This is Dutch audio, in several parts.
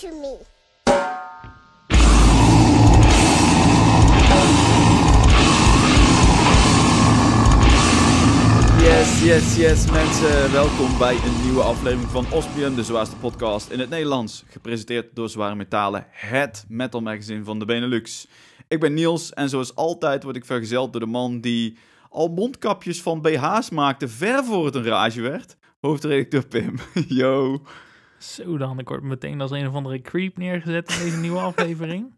to me. Yes, yes, yes mensen. Welkom bij een nieuwe aflevering van Osmium, de zwaarste podcast in het Nederlands. Gepresenteerd door Zware Metalen, het metal magazine van de Benelux. Ik ben Niels en zoals altijd word ik vergezeld door de man die al mondkapjes van BH's maakte ver voor het een rage werd. Hoofdredacteur Pim. Yo. Zo dan, ik word meteen als een of andere creep neergezet in deze nieuwe aflevering.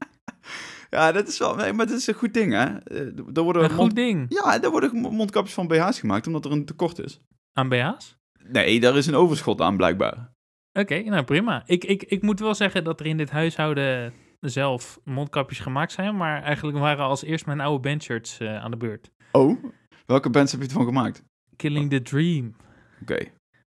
Ja, dat is wel. maar dat is een goed ding, hè? Eh, worden een goed ding. Ja, er worden mondkapjes van BH's gemaakt omdat er een tekort is. Aan BH's? Nee, daar is een overschot aan blijkbaar. Oké, nou prima. Ik, ik, ik moet wel zeggen dat er in dit huishouden zelf mondkapjes gemaakt zijn, maar eigenlijk waren als eerst mijn oude bandshirts eh, aan de beurt. Oh, welke bands heb je ervan gemaakt? Killing the Dream. Oké,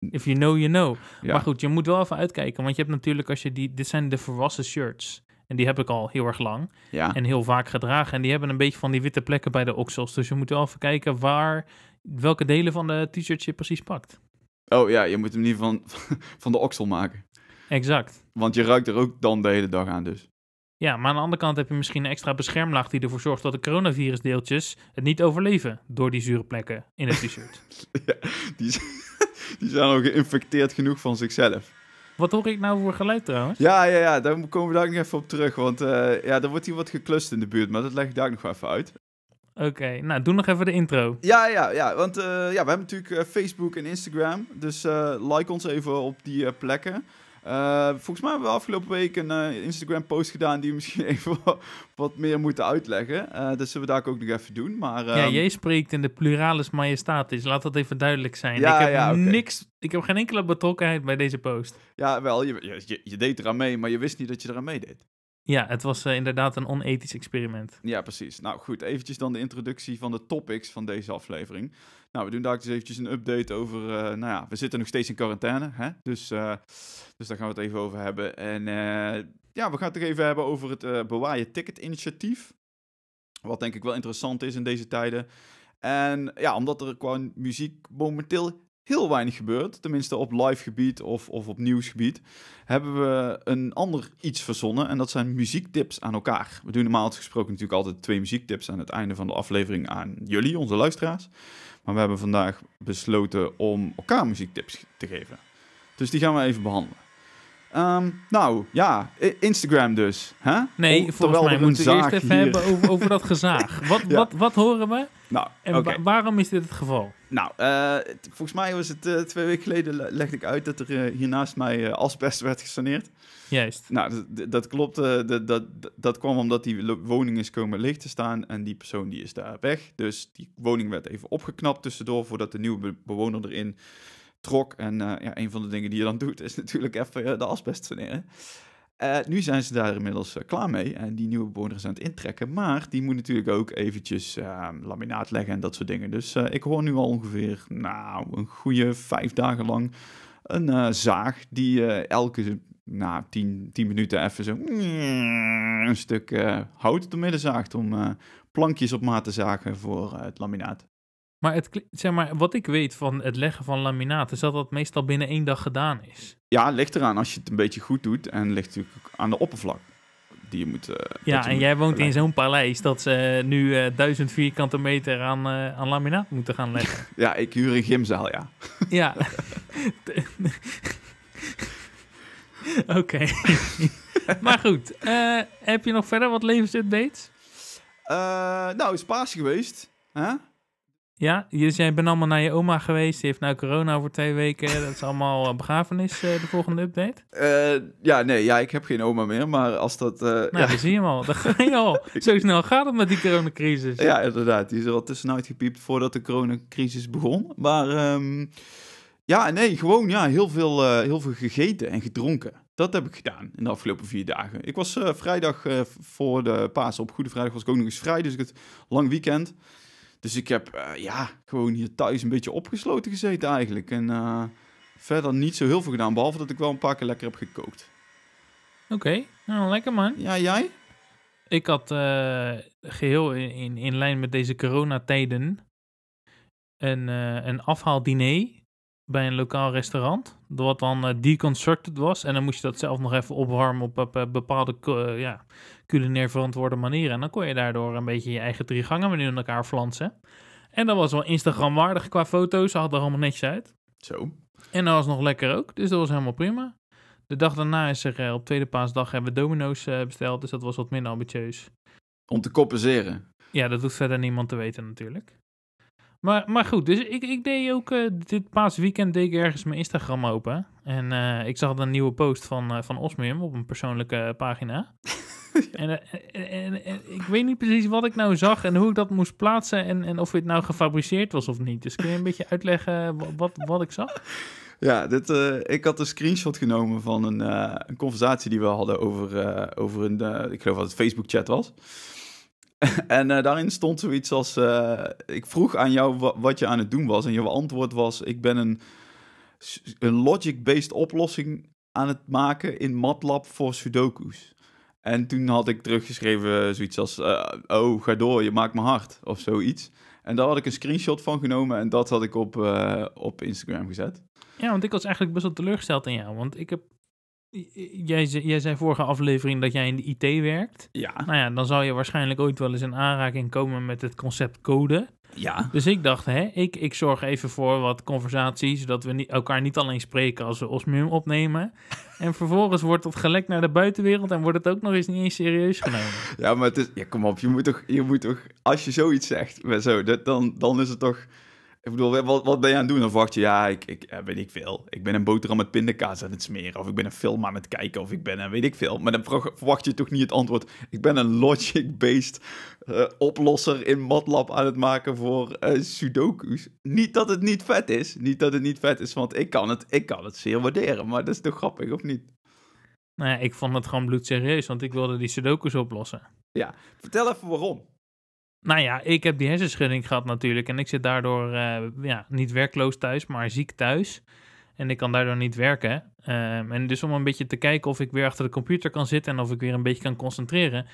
If you know, you know. Maar goed, je moet wel even uitkijken. Want je hebt natuurlijk als je die... Dit zijn de volwassen shirts. En die heb ik al heel erg lang. Ja. En heel vaak gedragen. En die hebben een beetje van die witte plekken bij de oksels. Dus je moet wel even kijken waar... Welke delen van de t-shirt je precies pakt. Oh ja, je moet hem niet van, van de oksel maken. Exact. Want je ruikt er ook dan de hele dag aan dus. Ja, maar aan de andere kant heb je misschien een extra beschermlaag die ervoor zorgt dat de coronavirusdeeltjes het niet overleven door die zure plekken in het t-shirt. ja, die die zijn al geïnfecteerd genoeg van zichzelf. Wat hoor ik nou voor geluid trouwens? Ja, ja, ja daar komen we daar nog even op terug. Want uh, ja, er wordt hier wat geklust in de buurt, maar dat leg ik daar nog even uit. Oké, nou doe nog even de intro. Ja, ja, ja. Want eh, ja, we hebben natuurlijk eh, Facebook en Instagram. Dus like ons even op die plekken. Eh, volgens mij hebben we afgelopen week een eh, Instagram-post gedaan die we misschien even wat meer moeten uitleggen. Uh, dus zullen we daar ook nog even doen. Maar, ja, ehm, jij spreekt in de pluralis majestatis. Laat dat even duidelijk zijn. ik heb niks, ik heb geen enkele betrokkenheid bij deze post. Ja, wel, je, je, je deed eraan mee, maar je wist niet dat je eraan meedeed. Ja, het was inderdaad een onethisch experiment. Ja, precies. Nou goed, eventjes dan de introductie van de topics van deze aflevering. Nou, we doen daar dus eventjes een update over. Eh, nou ja, we zitten nog steeds in quarantaine. Hè? Dus, eh, dus daar gaan we het even over hebben. En eh, ja, we gaan het toch even hebben over het Bewaaien Ticket Initiatief. Wat denk ik wel interessant is in deze tijden. En ja, omdat er qua muziek momenteel heel weinig gebeurd. Tenminste op live gebied of, of op nieuwsgebied. Hebben we een ander iets verzonnen. En dat zijn muziektips aan elkaar. We doen normaal gesproken natuurlijk altijd twee muziektips aan het einde van de aflevering aan jullie, onze luisteraars. Maar we hebben vandaag besloten om elkaar muziektips te geven. Dus die gaan we even behandelen. Ehm, nou ja, Instagram dus. hè? Nee, volgens mij moeten we eerst even hebben over, over, dat gezaag. Wat, wat, wat horen we? Nou, en waarom is dit het geval? Nou, eh, volgens mij was het eh, twee weken geleden legde ik uit dat er hiernaast eh, hier naast mij asbest werd gesaneerd. Juist. Nou, dat klopt. dat, dat, dat kwam omdat die woning is komen leeg te staan en die persoon die is daar weg. Dus die woning werd even opgeknapt tussendoor voordat de nieuwe bewoner erin trok. En eh, ja, een van de dingen die je dan doet is natuurlijk even eh, de asbest saneren. Eh, nu zijn ze daar inmiddels klaar mee en die nieuwe bewoners aan het intrekken. Maar die moet natuurlijk ook eventjes ehm, laminaat leggen en dat soort dingen. Dus ik hoor nu al ongeveer nou, een goede vijf dagen lang een zaag die elke nou, tien, tien minuten even zo een stuk hout door midden zaagt om plankjes op maat te zagen voor het laminaat. Maar, het, zeg maar wat ik weet van het leggen van laminaat is dat dat meestal binnen één dag gedaan is. Ja, ligt eraan als je het een beetje goed doet en ligt natuurlijk aan de oppervlak die je moet. Eh, ja, en jij woont in zo'n paleis dat ze eh, nu eh, duizend vierkante meter aan, aan laminaat moeten gaan leggen. ja, ik huur een gymzaal, ja. ja. Oké. maar goed, heb je nog verder wat levensupdates? nou, is paas geweest. Ja, dus jij bent allemaal naar je oma geweest. Die heeft nou corona voor twee weken. Dat is allemaal eh, begrafenis, eh, de volgende update. Eh, ja, nee, ja, ik heb geen oma meer. Maar als dat... Uh, nou, ja. zie je hem al. Dat ga je al. Zo snel gaat het met die coronacrisis. Ja, inderdaad. Die is er al tussenuit gepiept voordat de coronacrisis begon. Maar ehm, ja, nee, gewoon ja, heel, veel, heel veel gegeten en gedronken. Dat heb ik gedaan in de afgelopen vier dagen. Ik was vrijdag voor de Pas. op Goede Vrijdag was ik ook nog eens vrij. Dus ik het lang weekend... Dus ik heb eh, ja, gewoon hier thuis een beetje opgesloten gezeten eigenlijk. En eh, verder niet zo heel veel gedaan, behalve dat ik wel een paar keer lekker heb gekookt. Oké, nou lekker man. Ja, jij? Ik had eh, geheel in, in, in lijn met deze coronatijden een, een afhaaldiner bij een lokaal restaurant. Wat dan eh, deconstructed was. En dan moest je dat zelf nog even opwarmen op, op, eh, bepaalde eh, ja, culinair verantwoorde manieren. En dan kon je daardoor een beetje je eigen drie gangen menu in elkaar flansen. En dat was wel Instagram waardig qua foto's. Zag er allemaal netjes uit. Zo. En dat was nog lekker ook. Dus dat was helemaal prima. De dag daarna is er op tweede paasdag hebben we domino's besteld. Dus dat was wat minder ambitieus. Om te compenseren. Ja, dat hoeft verder niemand te weten natuurlijk. Maar, maar goed, dus ik, ik deed ook uh, dit paasweekend deed ik ergens mijn Instagram open. En eh, ik zag een nieuwe post van, eh, van Osmium op een persoonlijke pagina. en, en, ik weet niet precies wat ik nou zag en hoe ik dat moest plaatsen en, en of dit nou gefabriceerd was of niet. Dus kun je een beetje uitleggen wat, wat, ik zag? Ja, dit, ik had een screenshot genomen van een, een conversatie die we hadden over, over een, ik geloof dat het Facebook-chat was. en eh, daarin stond zoiets als: eh, Ik vroeg aan jou wat je aan het doen was. En je antwoord was: Ik ben een, een logic-based oplossing aan het maken in MATLAB voor Sudoku's. En toen had ik teruggeschreven zoiets als: eh, Oh, ga door, je maakt me hard. Of zoiets. En daar had ik een screenshot van genomen en dat had ik op, op Instagram gezet. Ja, want ik was eigenlijk best wel teleurgesteld in jou. Want ik heb Jij, zei vorige aflevering dat jij in de IT werkt. Ja. Nou ja, dan zou je waarschijnlijk ooit wel eens in aanraking komen met het concept code. Ja. Dus ik dacht, hè, ik, ik zorg even voor wat conversaties, zodat we elkaar niet alleen spreken als we Osmium opnemen. En vervolgens wordt dat gelekt naar de buitenwereld en wordt het ook nog eens niet eens serieus genomen. Ja, maar het is, kom op, je moet toch, je moet toch als je zoiets zegt, zo, dan, dan is het toch ik bedoel, wat, wat ben je aan het doen? Dan verwacht je, ja, ik, ik eh, weet ik veel. Ik ben een boterham met pindakaas aan het smeren. Of ik ben een film aan het kijken. Of ik ben een weet ik veel. Maar dan verwacht je toch niet het antwoord. Ik ben een logic-based eh, oplosser in MATLAB aan het maken voor eh, sudoku's. Niet dat het niet vet is. Niet dat het niet vet is, want ik kan het, ik kan het zeer waarderen. Maar dat is toch grappig, of niet? Nou ja, ik vond het gewoon bloedserieus, want ik wilde die sudoku's oplossen. Ja, vertel even waarom nou ja, ik heb die hersenschudding gehad natuurlijk. En ik zit daardoor eh, ja, niet werkloos thuis, maar ziek thuis. En ik kan daardoor niet werken. Ehm, en dus om een beetje te kijken of ik weer achter de computer kan zitten en of ik weer een beetje kan concentreren.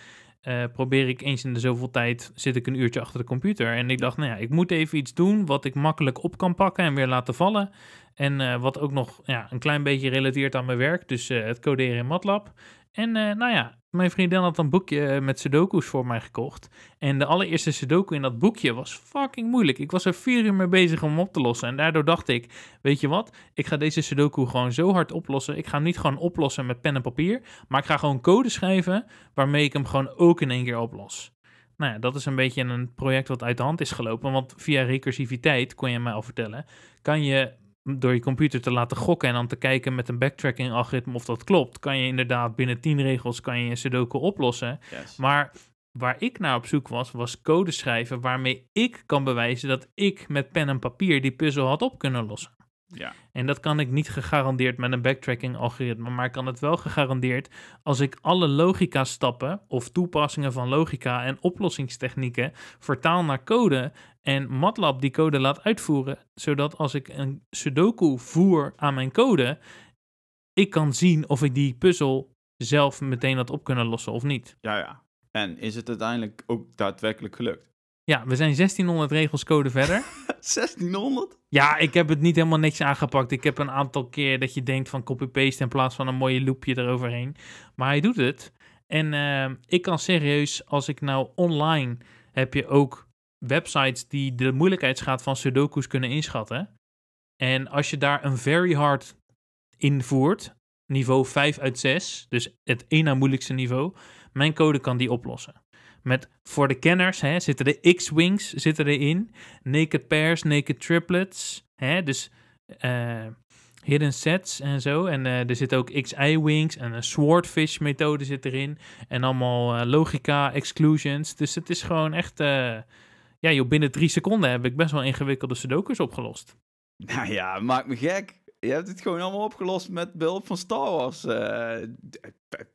Eh, probeer ik eens in de zoveel tijd zit ik een uurtje achter de computer. En ik dacht, nou ja, ik moet even iets doen wat ik makkelijk op kan pakken en weer laten vallen. En eh, wat ook nog ja, een klein beetje relateert aan mijn werk. Dus het coderen in MATLAB. En nou ja, mijn vriendin had een boekje eh, met sudoku's voor mij gekocht. En de allereerste sudoku in dat boekje was fucking moeilijk. Ik was er vier uur mee bezig om op te lossen. En daardoor dacht ik, weet je wat? Ik ga deze sudoku gewoon zo hard oplossen. Ik ga hem niet gewoon oplossen met pen en papier. Maar ik ga gewoon code schrijven waarmee ik hem gewoon ook in één keer oplos. Nou ja, dat is een beetje een project wat uit de hand is gelopen. Want via recursiviteit, kon je mij al vertellen, kan je door je computer te laten gokken en dan te kijken met een backtracking algoritme of dat klopt, kan je inderdaad binnen tien regels kan je een Sudoku oplossen. Maar waar ik naar op zoek was, was code schrijven waarmee ik kan bewijzen dat ik met pen en papier die puzzel had op kunnen lossen. Ja. En dat kan ik niet gegarandeerd met een backtracking algoritme, maar ik kan het wel gegarandeerd als ik alle logica stappen of toepassingen van logica en oplossingstechnieken vertaal naar code en MATLAB die code laat uitvoeren, zodat als ik een sudoku voer aan mijn code, ik kan zien of ik die puzzel zelf meteen had op kunnen lossen of niet. Ja, ja. En is het uiteindelijk ook daadwerkelijk gelukt? Ja, we zijn 1600 regels code verder. 1600? Ja, ik heb het niet helemaal niks aangepakt. Ik heb een aantal keer dat je denkt van copy-paste in plaats van een mooie loopje eroverheen. Maar hij doet het. En eh, ik kan serieus, als ik nou online heb je ook websites die de moeilijkheidsgraad van sudoku's kunnen inschatten. En als je daar een very hard invoert, niveau 5 uit 6, dus het één na moeilijkste niveau, mijn code kan die oplossen. Met voor de kenners hè, zitten de X-Wings zitten erin. Naked pairs, naked triplets. Hè, dus eh, hidden sets en zo. En eh, er zitten ook x i wings en een swordfish methode zit erin. En allemaal eh, logica, exclusions. Dus het is gewoon echt... ja, joh, binnen drie seconden heb ik best wel ingewikkelde sudokus opgelost. Nou ja, maakt me gek. Je hebt het gewoon allemaal opgelost met behulp van Star Wars eh, eh,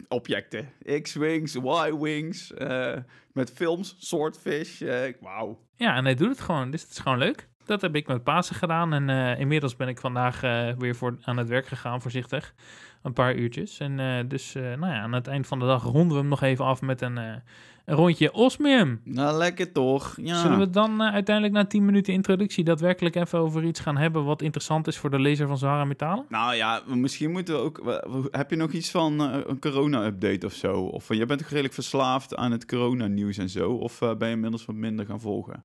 objecten. X-Wings, Y-Wings, eh, met films, Swordfish, wauw. Ja, en hij doet het gewoon, dus het is gewoon leuk. Dat heb ik met Pasen gedaan en inmiddels ben ik vandaag weer voor, aan het werk gegaan, voorzichtig. Een paar uurtjes. En eh, dus eh, nou ja, aan het eind van de dag ronden we hem nog even af met een, eh, een rondje Osmium. Nou, lekker toch? Ja. Zullen we dan uiteindelijk na 10 minuten introductie daadwerkelijk even over iets gaan hebben wat interessant is voor de lezer van Zara Metalen? Nou ja, misschien moeten we ook. Heb je nog iets van een corona-update of zo? Of je bent toch redelijk verslaafd aan het corona-nieuws en zo? Of ben je inmiddels wat minder gaan volgen?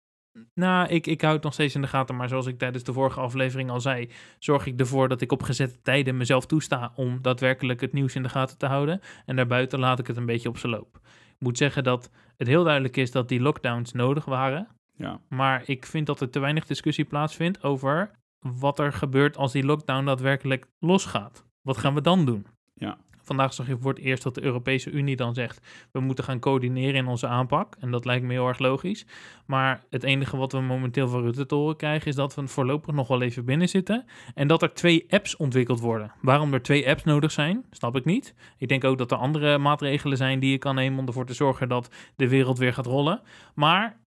Nou, ik, ik hou het nog steeds in de gaten. Maar zoals ik tijdens de vorige aflevering al zei, zorg ik ervoor dat ik op gezette tijden mezelf toesta om daadwerkelijk het nieuws in de gaten te houden. En daarbuiten laat ik het een beetje op zijn loop. Ik moet zeggen dat het heel duidelijk is dat die lockdowns nodig waren. Ja. Maar ik vind dat er te weinig discussie plaatsvindt over wat er gebeurt als die lockdown daadwerkelijk losgaat. Wat gaan we dan doen? Ja vandaag zag je voor eerst dat de Europese Unie dan zegt: we moeten gaan coördineren in onze aanpak. En dat lijkt me heel erg logisch. Maar het enige wat we momenteel van Rutte te horen krijgen is dat we voorlopig nog wel even binnen zitten. En dat er twee apps ontwikkeld worden. Waarom er twee apps nodig zijn, snap ik niet. Ik denk ook dat er andere maatregelen zijn die je kan nemen om ervoor te zorgen dat de wereld weer gaat rollen. Maar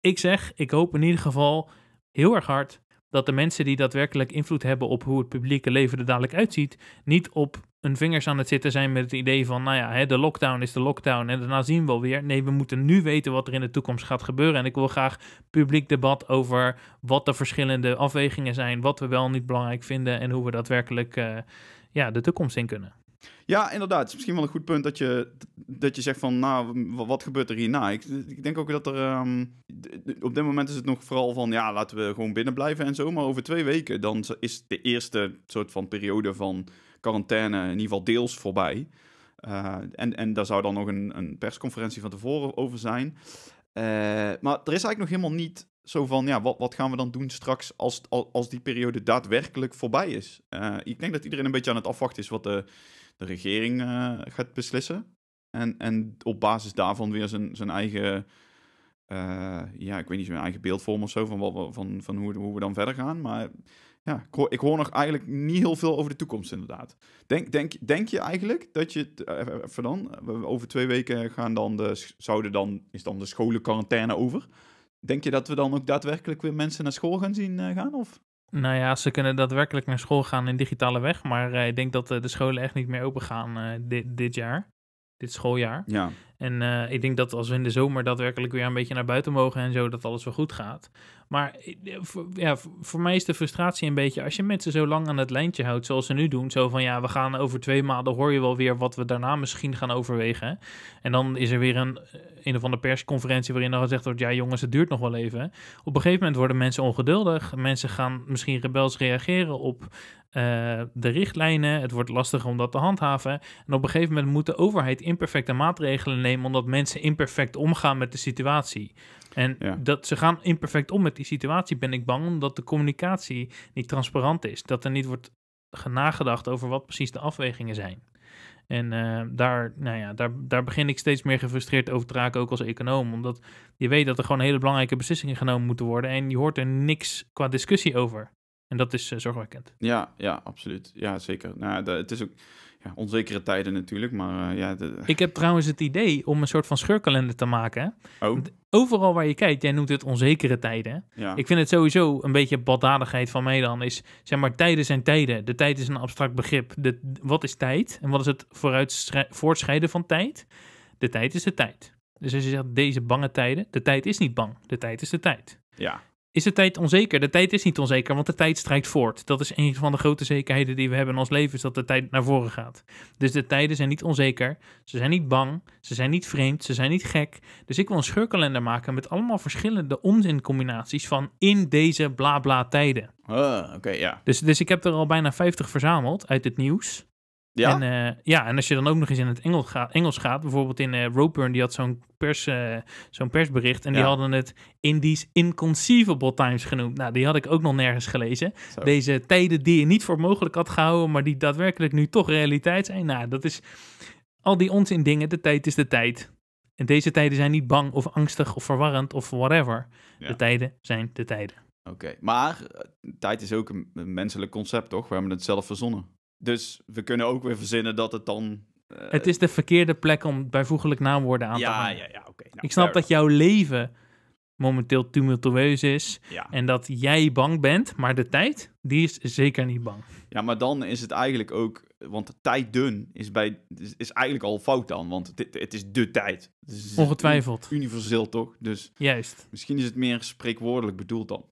ik zeg, ik hoop in ieder geval heel erg hard dat de mensen die daadwerkelijk invloed hebben op hoe het publieke leven er dadelijk uitziet, niet op hun vingers aan het zitten zijn met het idee van, nou ja, hè, de lockdown is de lockdown en daarna zien we wel weer. Nee, we moeten nu weten wat er in de toekomst gaat gebeuren. En ik wil graag publiek debat over wat de verschillende afwegingen zijn, wat we wel niet belangrijk vinden en hoe we daadwerkelijk eh, ja, de toekomst in kunnen. Ja, inderdaad. Het is misschien wel een goed punt dat je, dat je zegt van, nou, wat gebeurt er hierna? Ik, ik denk ook dat er, ehm, op dit moment is het nog vooral van, ja, laten we gewoon binnen blijven en zo. Maar over twee weken, dan is de eerste soort van periode van quarantaine in ieder geval deels voorbij. Eh, en, en daar zou dan nog een, een persconferentie van tevoren over zijn. Eh, maar er is eigenlijk nog helemaal niet zo van, ja, wat, wat gaan we dan doen straks als, als die periode daadwerkelijk voorbij is? Eh, ik denk dat iedereen een beetje aan het afwachten is wat de, de regering gaat beslissen. En, en op basis daarvan weer zijn, zijn eigen, ja, ik weet niet, zijn eigen beeldvorm of zo, van, wat van, van hoe, hoe we dan verder gaan. Maar ja, ik hoor, ik hoor nog eigenlijk niet heel veel over de toekomst, inderdaad. Denk, denk, denk je eigenlijk dat je, eh, even dan, eh, over twee weken gaan dan de, zouden dan, is dan de scholen quarantaine over? Denk je dat we dan ook daadwerkelijk weer mensen naar school gaan zien eh, gaan? Of? Nou ja, ze kunnen daadwerkelijk naar school gaan in digitale weg, maar ik denk dat de scholen echt niet meer open gaan dit, dit jaar dit schooljaar. Ja. En eh, ik denk dat als we in de zomer daadwerkelijk weer een beetje naar buiten mogen en zo, dat alles wel goed gaat. Maar eh, ja, voor mij is de frustratie een beetje, als je mensen zo lang aan het lijntje houdt, zoals ze nu doen, zo van ja, we gaan over twee maanden, hoor je wel weer wat we daarna misschien gaan overwegen. En dan is er weer een eh, een of andere persconferentie waarin dan gezegd wordt, ja jongens, het duurt nog wel even. Op een gegeven moment worden mensen ongeduldig, mensen gaan misschien rebels reageren op eh, de richtlijnen, het wordt lastiger om dat te handhaven. En op een gegeven moment moet de overheid imperfecte maatregelen nemen, omdat mensen imperfect omgaan met de situatie. En dat ze gaan imperfect om met die situatie, ben ik bang, omdat de communicatie niet transparant is. Dat er niet wordt nagedacht over wat precies de afwegingen zijn. En eh, daar, nou ja, daar, daar begin ik steeds meer gefrustreerd over te raken, ook als econoom. Omdat je weet dat er gewoon hele belangrijke beslissingen genomen moeten worden. En je hoort er niks qua discussie over. En dat is eh, zorgwekkend. Ja, ja, absoluut. Ja, zeker. Nou, het is ook ja, onzekere tijden natuurlijk, maar eh, ja... Ik heb trouwens het idee om een soort van scheurkalender te maken. Oh. Overal waar je kijkt, jij noemt het onzekere tijden. Ja. Ik vind het sowieso een beetje baldadigheid van mij dan. Is, zeg maar, tijden zijn tijden. De tijd is een abstract begrip. De, wat is tijd? En wat is het voortschrijden van tijd? De tijd is de tijd. Dus als je zegt deze bange tijden, de tijd is niet bang. De tijd is de tijd. Ja. Is de tijd onzeker? De tijd is niet onzeker, want de tijd strijkt voort. Dat is een van de grote zekerheden die we hebben in ons leven, is dat de tijd naar voren gaat. Dus de tijden zijn niet onzeker, ze zijn niet bang, ze zijn niet vreemd, ze zijn niet gek. Dus ik wil een scheurkalender maken met allemaal verschillende onzincombinaties van in deze bla bla tijden. Ah, oké, ja. Dus, dus ik heb er al bijna 50 verzameld uit het nieuws. Ja? En, eh, ja, en als je dan ook nog eens in het Engels, gaat, Engels gaat bijvoorbeeld in uh, die had zo'n pers, eh, zo'n persbericht en die hadden het Indies Inconceivable Times genoemd. Nou, die had ik ook nog nergens gelezen. Deze tijden die je niet voor mogelijk had gehouden, maar die daadwerkelijk nu toch realiteit zijn. Nou, dat is al die onzin dingen, de tijd is de tijd. En deze tijden zijn niet bang of angstig of verwarrend of whatever. De tijden zijn de tijden. Oké, maar tijd is ook een menselijk concept, toch? We hebben het zelf verzonnen. Dus we kunnen ook weer verzinnen dat het dan. Eh, het is de verkeerde plek om bijvoeglijk naamwoorden aan te ja, hangen. Ja, ja, oké. Nou, ik snap dat jouw leven momenteel tumultueus is en dat jij bang bent, maar de tijd, die is zeker niet bang. Ja, maar dan is het eigenlijk ook, want de tijd dun is, bij, is, eigenlijk al fout dan, want het, het is de tijd. Is Ongetwijfeld. Universeel toch? Dus Juist. Misschien is het meer spreekwoordelijk bedoeld dan.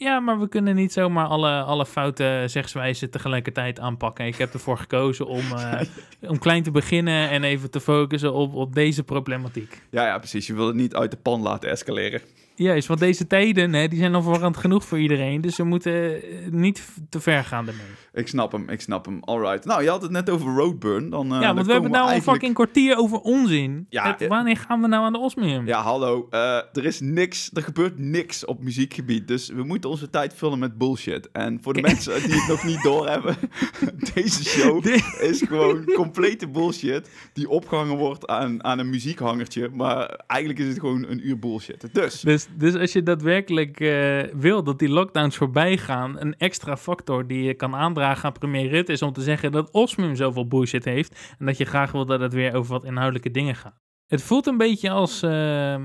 Ja, maar we kunnen niet zomaar alle, alle foute zegswijzen tegelijkertijd aanpakken. Ik heb ervoor gekozen om, eh, om klein te beginnen en even te focussen op, op deze problematiek. Ja, ja, precies. Je wil het niet uit de pan laten escaleren. Juist, want deze tijden hè, die zijn veranderd genoeg voor iedereen. Dus we moeten eh, niet te ver gaan ermee Ik snap hem, ik snap hem. Alright. Nou, je had het net over Roadburn. Dan, eh, ja, want we hebben nou eigenlijk... een fucking kwartier over onzin. Eh, wanneer gaan we nou aan de Osmium? Ja, hallo. er is niks, er gebeurt niks op muziekgebied. Dus we moeten onze tijd vullen met bullshit. En voor de mensen die het nog niet doorhebben, deze show is gewoon complete bullshit die opgehangen wordt aan, aan een muziekhangertje. Maar eigenlijk is het gewoon een uur bullshit. dus, dus dus als je daadwerkelijk eh, wil dat die lockdowns voorbij gaan, een extra factor die je kan aandragen aan premier Rutte is om te zeggen dat Osmium zoveel bullshit heeft en dat je graag wil dat het weer over wat inhoudelijke dingen gaat. Het voelt een beetje als... Uh,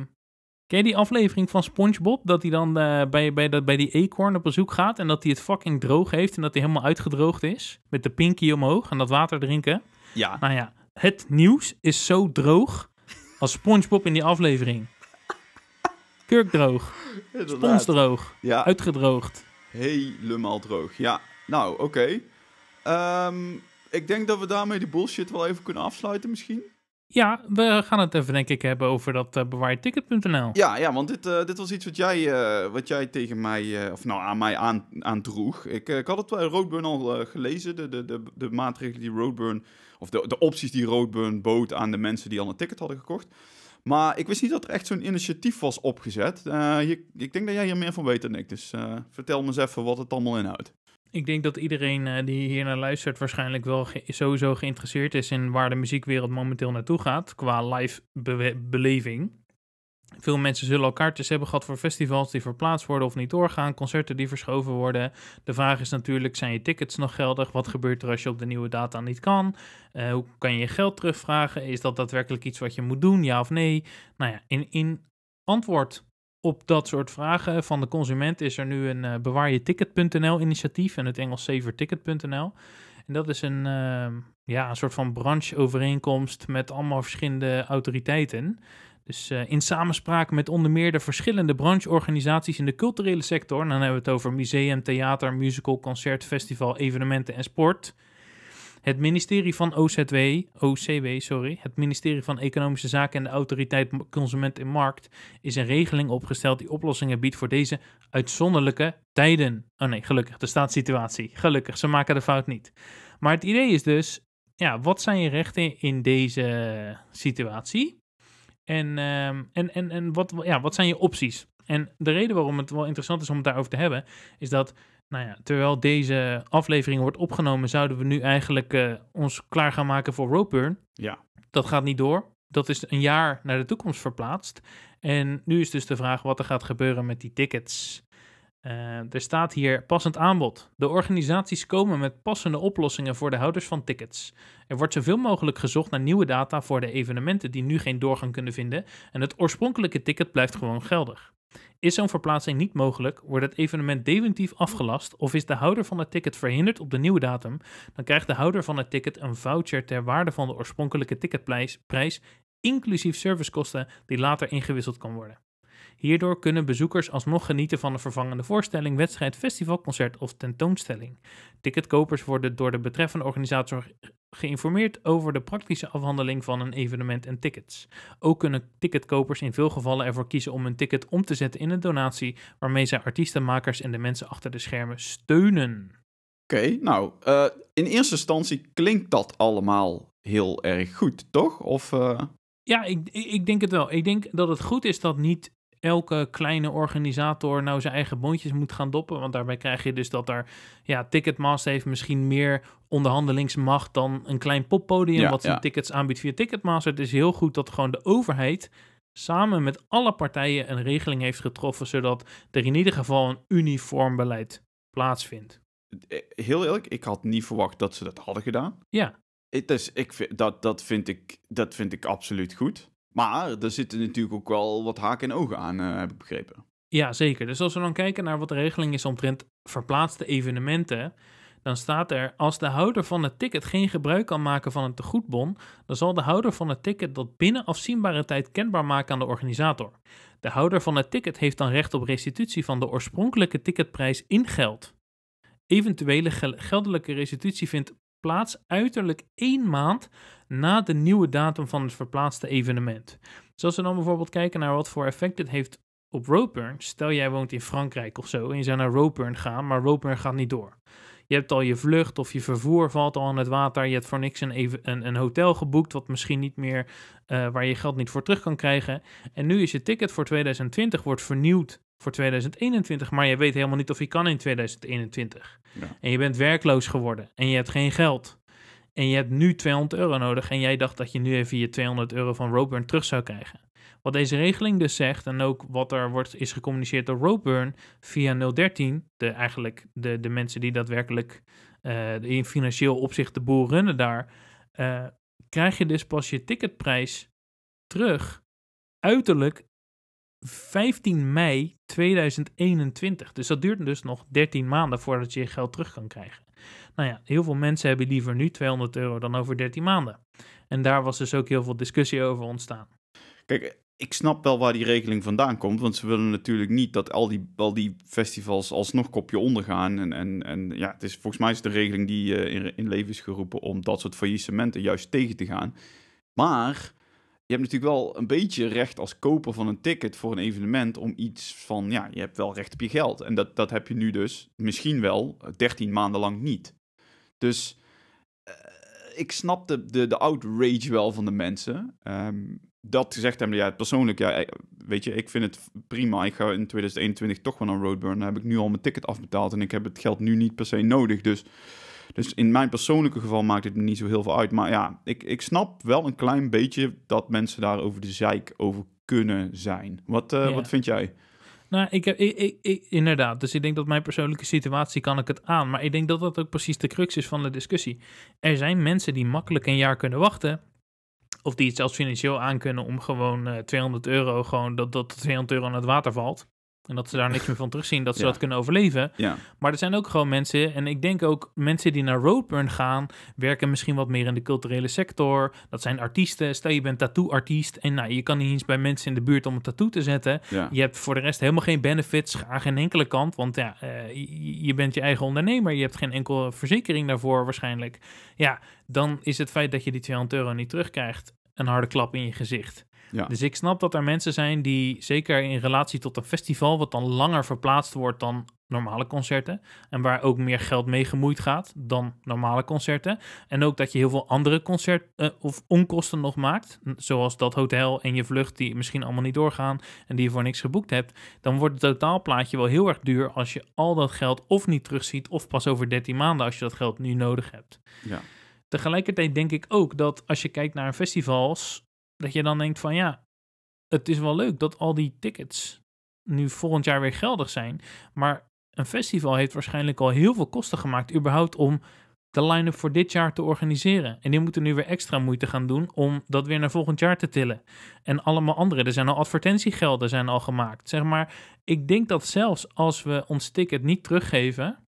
Ken je die aflevering van SpongeBob? Dat hij dan eh, bij, bij, dat, bij die eekhoorn op bezoek gaat en dat hij het fucking droog heeft en dat hij helemaal uitgedroogd is. Met de pinkie omhoog en dat water drinken. Ja. Nou ja, het nieuws is zo droog als SpongeBob in die aflevering. Kurkdroog. Sponsdroog. Ja. Uitgedroogd. Helemaal droog. Ja, nou, oké. Ehm, ik denk dat we daarmee de bullshit wel even kunnen afsluiten misschien. Ja, we gaan het even denk ik hebben over dat uh, eh, bewaarticket.nl. Ja, ja, want dit, eh, dit was iets wat jij, eh, wat jij tegen mij, of nou aan mij aan, aandroeg. Ik, ik had het bij Roadburn al gelezen, de, de, de, de maatregelen die Roadburn, of de, de opties die Roadburn bood aan de mensen die al een ticket hadden gekocht. Maar ik wist niet dat er echt zo'n initiatief was opgezet. Eh, ik denk dat jij hier meer van weet dan ik. Dus eh, vertel me eens even wat het allemaal inhoudt. Ik denk dat iedereen eh, die hier naar luistert waarschijnlijk wel sowieso geïnteresseerd is in waar de muziekwereld momenteel naartoe gaat qua live beleving. Veel mensen zullen al kaartjes hebben gehad voor festivals die verplaatst worden of niet doorgaan, concerten die verschoven worden. De vraag is natuurlijk: zijn je tickets nog geldig? Wat gebeurt er als je op de nieuwe data niet kan? Eh, hoe kan je je geld terugvragen? Is dat daadwerkelijk iets wat je moet doen, ja of nee? Nou ja, in, in antwoord op dat soort vragen van de consument is er nu een uh, eh, ticket.nl initiatief en het Engels saverticket.nl. En dat is een, eh, ja, een soort van brancheovereenkomst met allemaal verschillende autoriteiten. Dus eh, in samenspraak met onder meer de verschillende brancheorganisaties in de culturele sector. dan hebben we het over museum, theater, musical, concert, festival, evenementen en sport. Het ministerie van OZW, OCW, sorry, het ministerie van Economische Zaken en de Autoriteit Consument en Markt is een regeling opgesteld die oplossingen biedt voor deze uitzonderlijke tijden. Oh nee, gelukkig, de staatssituatie. Gelukkig, ze maken de fout niet. Maar het idee is dus, ja, wat zijn je rechten in deze situatie? En, ehm, en, en, en wat, ja, wat zijn je opties? En de reden waarom het wel interessant is om het daarover te hebben, is dat nou ja, terwijl deze aflevering wordt opgenomen, zouden we nu eigenlijk eh, ons klaar gaan maken voor Roadburn. Ja. Dat gaat niet door. Dat is een jaar naar de toekomst verplaatst. En nu is dus de vraag wat er gaat gebeuren met die tickets. Eh, er staat hier passend aanbod. De organisaties komen met passende oplossingen voor de houders van tickets. Er wordt zoveel mogelijk gezocht naar nieuwe data voor de evenementen die nu geen doorgang kunnen vinden en het oorspronkelijke ticket blijft gewoon geldig. Is zo'n verplaatsing niet mogelijk, wordt het evenement definitief afgelast of is de houder van het ticket verhinderd op de nieuwe datum, dan krijgt de houder van het ticket een voucher ter waarde van de oorspronkelijke ticketprijs, inclusief servicekosten die later ingewisseld kan worden. Hierdoor kunnen bezoekers alsnog genieten van een vervangende voorstelling, wedstrijd, festival, concert of tentoonstelling. Ticketkopers worden door de betreffende organisator geïnformeerd over de praktische afhandeling van een evenement en tickets. Ook kunnen ticketkopers in veel gevallen ervoor kiezen om hun ticket om te zetten in een donatie, waarmee zij artiesten, makers en de mensen achter de schermen steunen. Oké, nou, eh, in eerste instantie klinkt dat allemaal heel erg goed, toch? Of, eh? Ja, ik, ik denk het wel. Ik denk dat het goed is dat niet elke kleine organisator nou zijn eigen bondjes moet gaan doppen. Want daarbij krijg je dus dat daar, ja, Ticketmaster heeft misschien meer onderhandelingsmacht dan een klein poppodium ja, wat zijn tickets aanbiedt via Ticketmaster. Het is heel goed dat gewoon de overheid samen met alle partijen een regeling heeft getroffen, zodat er in ieder geval een uniform beleid plaatsvindt. Eh, heel eerlijk, ik had niet verwacht dat ze dat hadden gedaan. Ja. Het is, ik vind, dat, dat, vind ik, dat vind ik absoluut goed. Maar er zitten natuurlijk ook wel wat haken en ogen aan, eh, heb ik begrepen. Ja, zeker. Dus als we dan kijken naar wat de regeling is omtrent verplaatste evenementen, dan staat er: als de houder van het ticket geen gebruik kan maken van een tegoedbon, dan zal de houder van het ticket dat binnen afzienbare tijd kenbaar maken aan de organisator. De houder van het ticket heeft dan recht op restitutie van de oorspronkelijke ticketprijs in geld. Eventuele geldelijke restitutie vindt plaats uiterlijk één maand na de nieuwe datum van het verplaatste evenement. Dus als we dan bijvoorbeeld kijken naar wat voor effect dit heeft op Roadburn. Stel jij woont in Frankrijk of zo en je zou naar Roadburn gaan, maar Roadburn gaat niet door. Je hebt al je vlucht of je vervoer valt al aan het water. Je hebt voor niks een, even, een, een hotel geboekt, wat misschien niet meer eh, waar je geld niet voor terug kan krijgen. En nu is je ticket voor 2020 wordt vernieuwd voor 2021, maar je weet helemaal niet of je kan in 2021. Ja. En je bent werkloos geworden en je hebt geen geld. En je hebt nu 200 euro nodig en jij dacht dat je nu even je 200 euro van Roadburn terug zou krijgen. Wat deze regeling dus zegt en ook wat er wordt, is gecommuniceerd door Roadburn via 013, de, eigenlijk de, de mensen die daadwerkelijk eh, in financieel opzicht de boel runnen daar, eh, krijg je dus pas je ticketprijs terug uiterlijk 15 mei 2021. Dus dat duurt dus nog 13 maanden voordat je je geld terug kan krijgen. Nou ja, heel veel mensen hebben liever nu 200 euro dan over 13 maanden. En daar was dus ook heel veel discussie over ontstaan. Kijk, ik snap wel waar die regeling vandaan komt. Want ze willen natuurlijk niet dat al die, al die festivals alsnog kopje ondergaan. En, en, en ja, het is, volgens mij is de regeling die uh, in, in leven is geroepen om dat soort faillissementen juist tegen te gaan. Maar je hebt natuurlijk wel een beetje recht als koper van een ticket voor een evenement om iets van, ja, je hebt wel recht op je geld. En dat, dat heb je nu dus misschien wel 13 eh, maanden lang niet. Dus eh, ik snap de, de, de, outrage wel van de mensen. Ehm, dat gezegd hebben, ja, persoonlijk, ja, eh, weet je, ik vind het prima. Ik ga in 2021 toch wel naar Roadburn. Dan heb ik nu al mijn ticket afbetaald en ik heb het geld nu niet per se nodig. Dus dus in mijn persoonlijke geval maakt het niet zo heel veel uit. Maar ja, ik, ik snap wel een klein beetje dat mensen daar over de zeik over kunnen zijn. Wat, eh, wat vind jij? Nou, ik heb, ik, ik, inderdaad. Dus ik denk dat mijn persoonlijke situatie kan ik het aan. Maar ik denk dat dat ook precies de crux is van de discussie. Er zijn mensen die makkelijk een jaar kunnen wachten. Of die het zelfs financieel aan kunnen om gewoon 200 eh, euro, gewoon dat, dat 200 euro aan het water valt. En dat ze daar niks meer van terugzien, dat ze dat kunnen overleven. Ja. Maar er zijn ook gewoon mensen, en ik denk ook mensen die naar Roadburn gaan, werken misschien wat meer in de culturele sector. Dat zijn artiesten. Stel je bent tattooartiest artiest en nou, je kan niet eens bij mensen in de buurt om een tattoo te zetten. Ja. Je hebt voor de rest helemaal geen benefits aan geen enkele kant, want ja, eh, je bent je eigen ondernemer. Je hebt geen enkele verzekering daarvoor waarschijnlijk. Ja, dan is het feit dat je die 200 euro niet terugkrijgt een harde klap in je gezicht. Dus ik snap dat er mensen zijn die, zeker in relatie tot een festival, wat dan langer verplaatst wordt dan normale concerten. En waar ook meer geld mee gemoeid gaat dan normale concerten. En ook dat je heel veel andere concert- eh, of onkosten nog maakt. Zoals dat hotel en je vlucht die misschien allemaal niet doorgaan en die je voor niks geboekt hebt. Dan wordt het totaalplaatje wel heel erg duur als je al dat geld of niet terugziet of pas over 13 maanden als je dat geld nu nodig hebt. Ja. Tegelijkertijd denk ik ook dat als je kijkt naar festivals, dat je dan denkt van ja, het is wel leuk dat al die tickets nu volgend jaar weer geldig zijn. Maar een festival heeft waarschijnlijk al heel veel kosten gemaakt überhaupt om de line-up voor dit jaar te organiseren. En die moeten nu weer extra moeite gaan doen om dat weer naar volgend jaar te tillen. En allemaal andere. Er zijn al advertentiegelden zijn al gemaakt. Zeg maar, ik denk dat zelfs als we ons ticket niet teruggeven,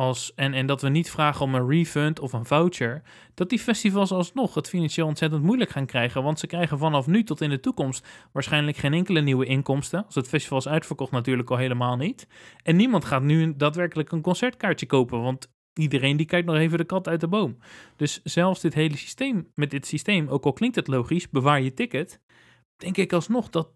als, en, en dat we niet vragen om een refund of een voucher, dat die festivals alsnog het financieel ontzettend moeilijk gaan krijgen. Want ze krijgen vanaf nu tot in de toekomst waarschijnlijk geen enkele nieuwe inkomsten. Als het festival is uitverkocht, natuurlijk al helemaal niet. En niemand gaat nu daadwerkelijk een concertkaartje kopen, want iedereen die kijkt nog even de kat uit de boom. Dus zelfs dit hele systeem, met dit systeem, ook al klinkt het logisch, bewaar je ticket, denk ik alsnog dat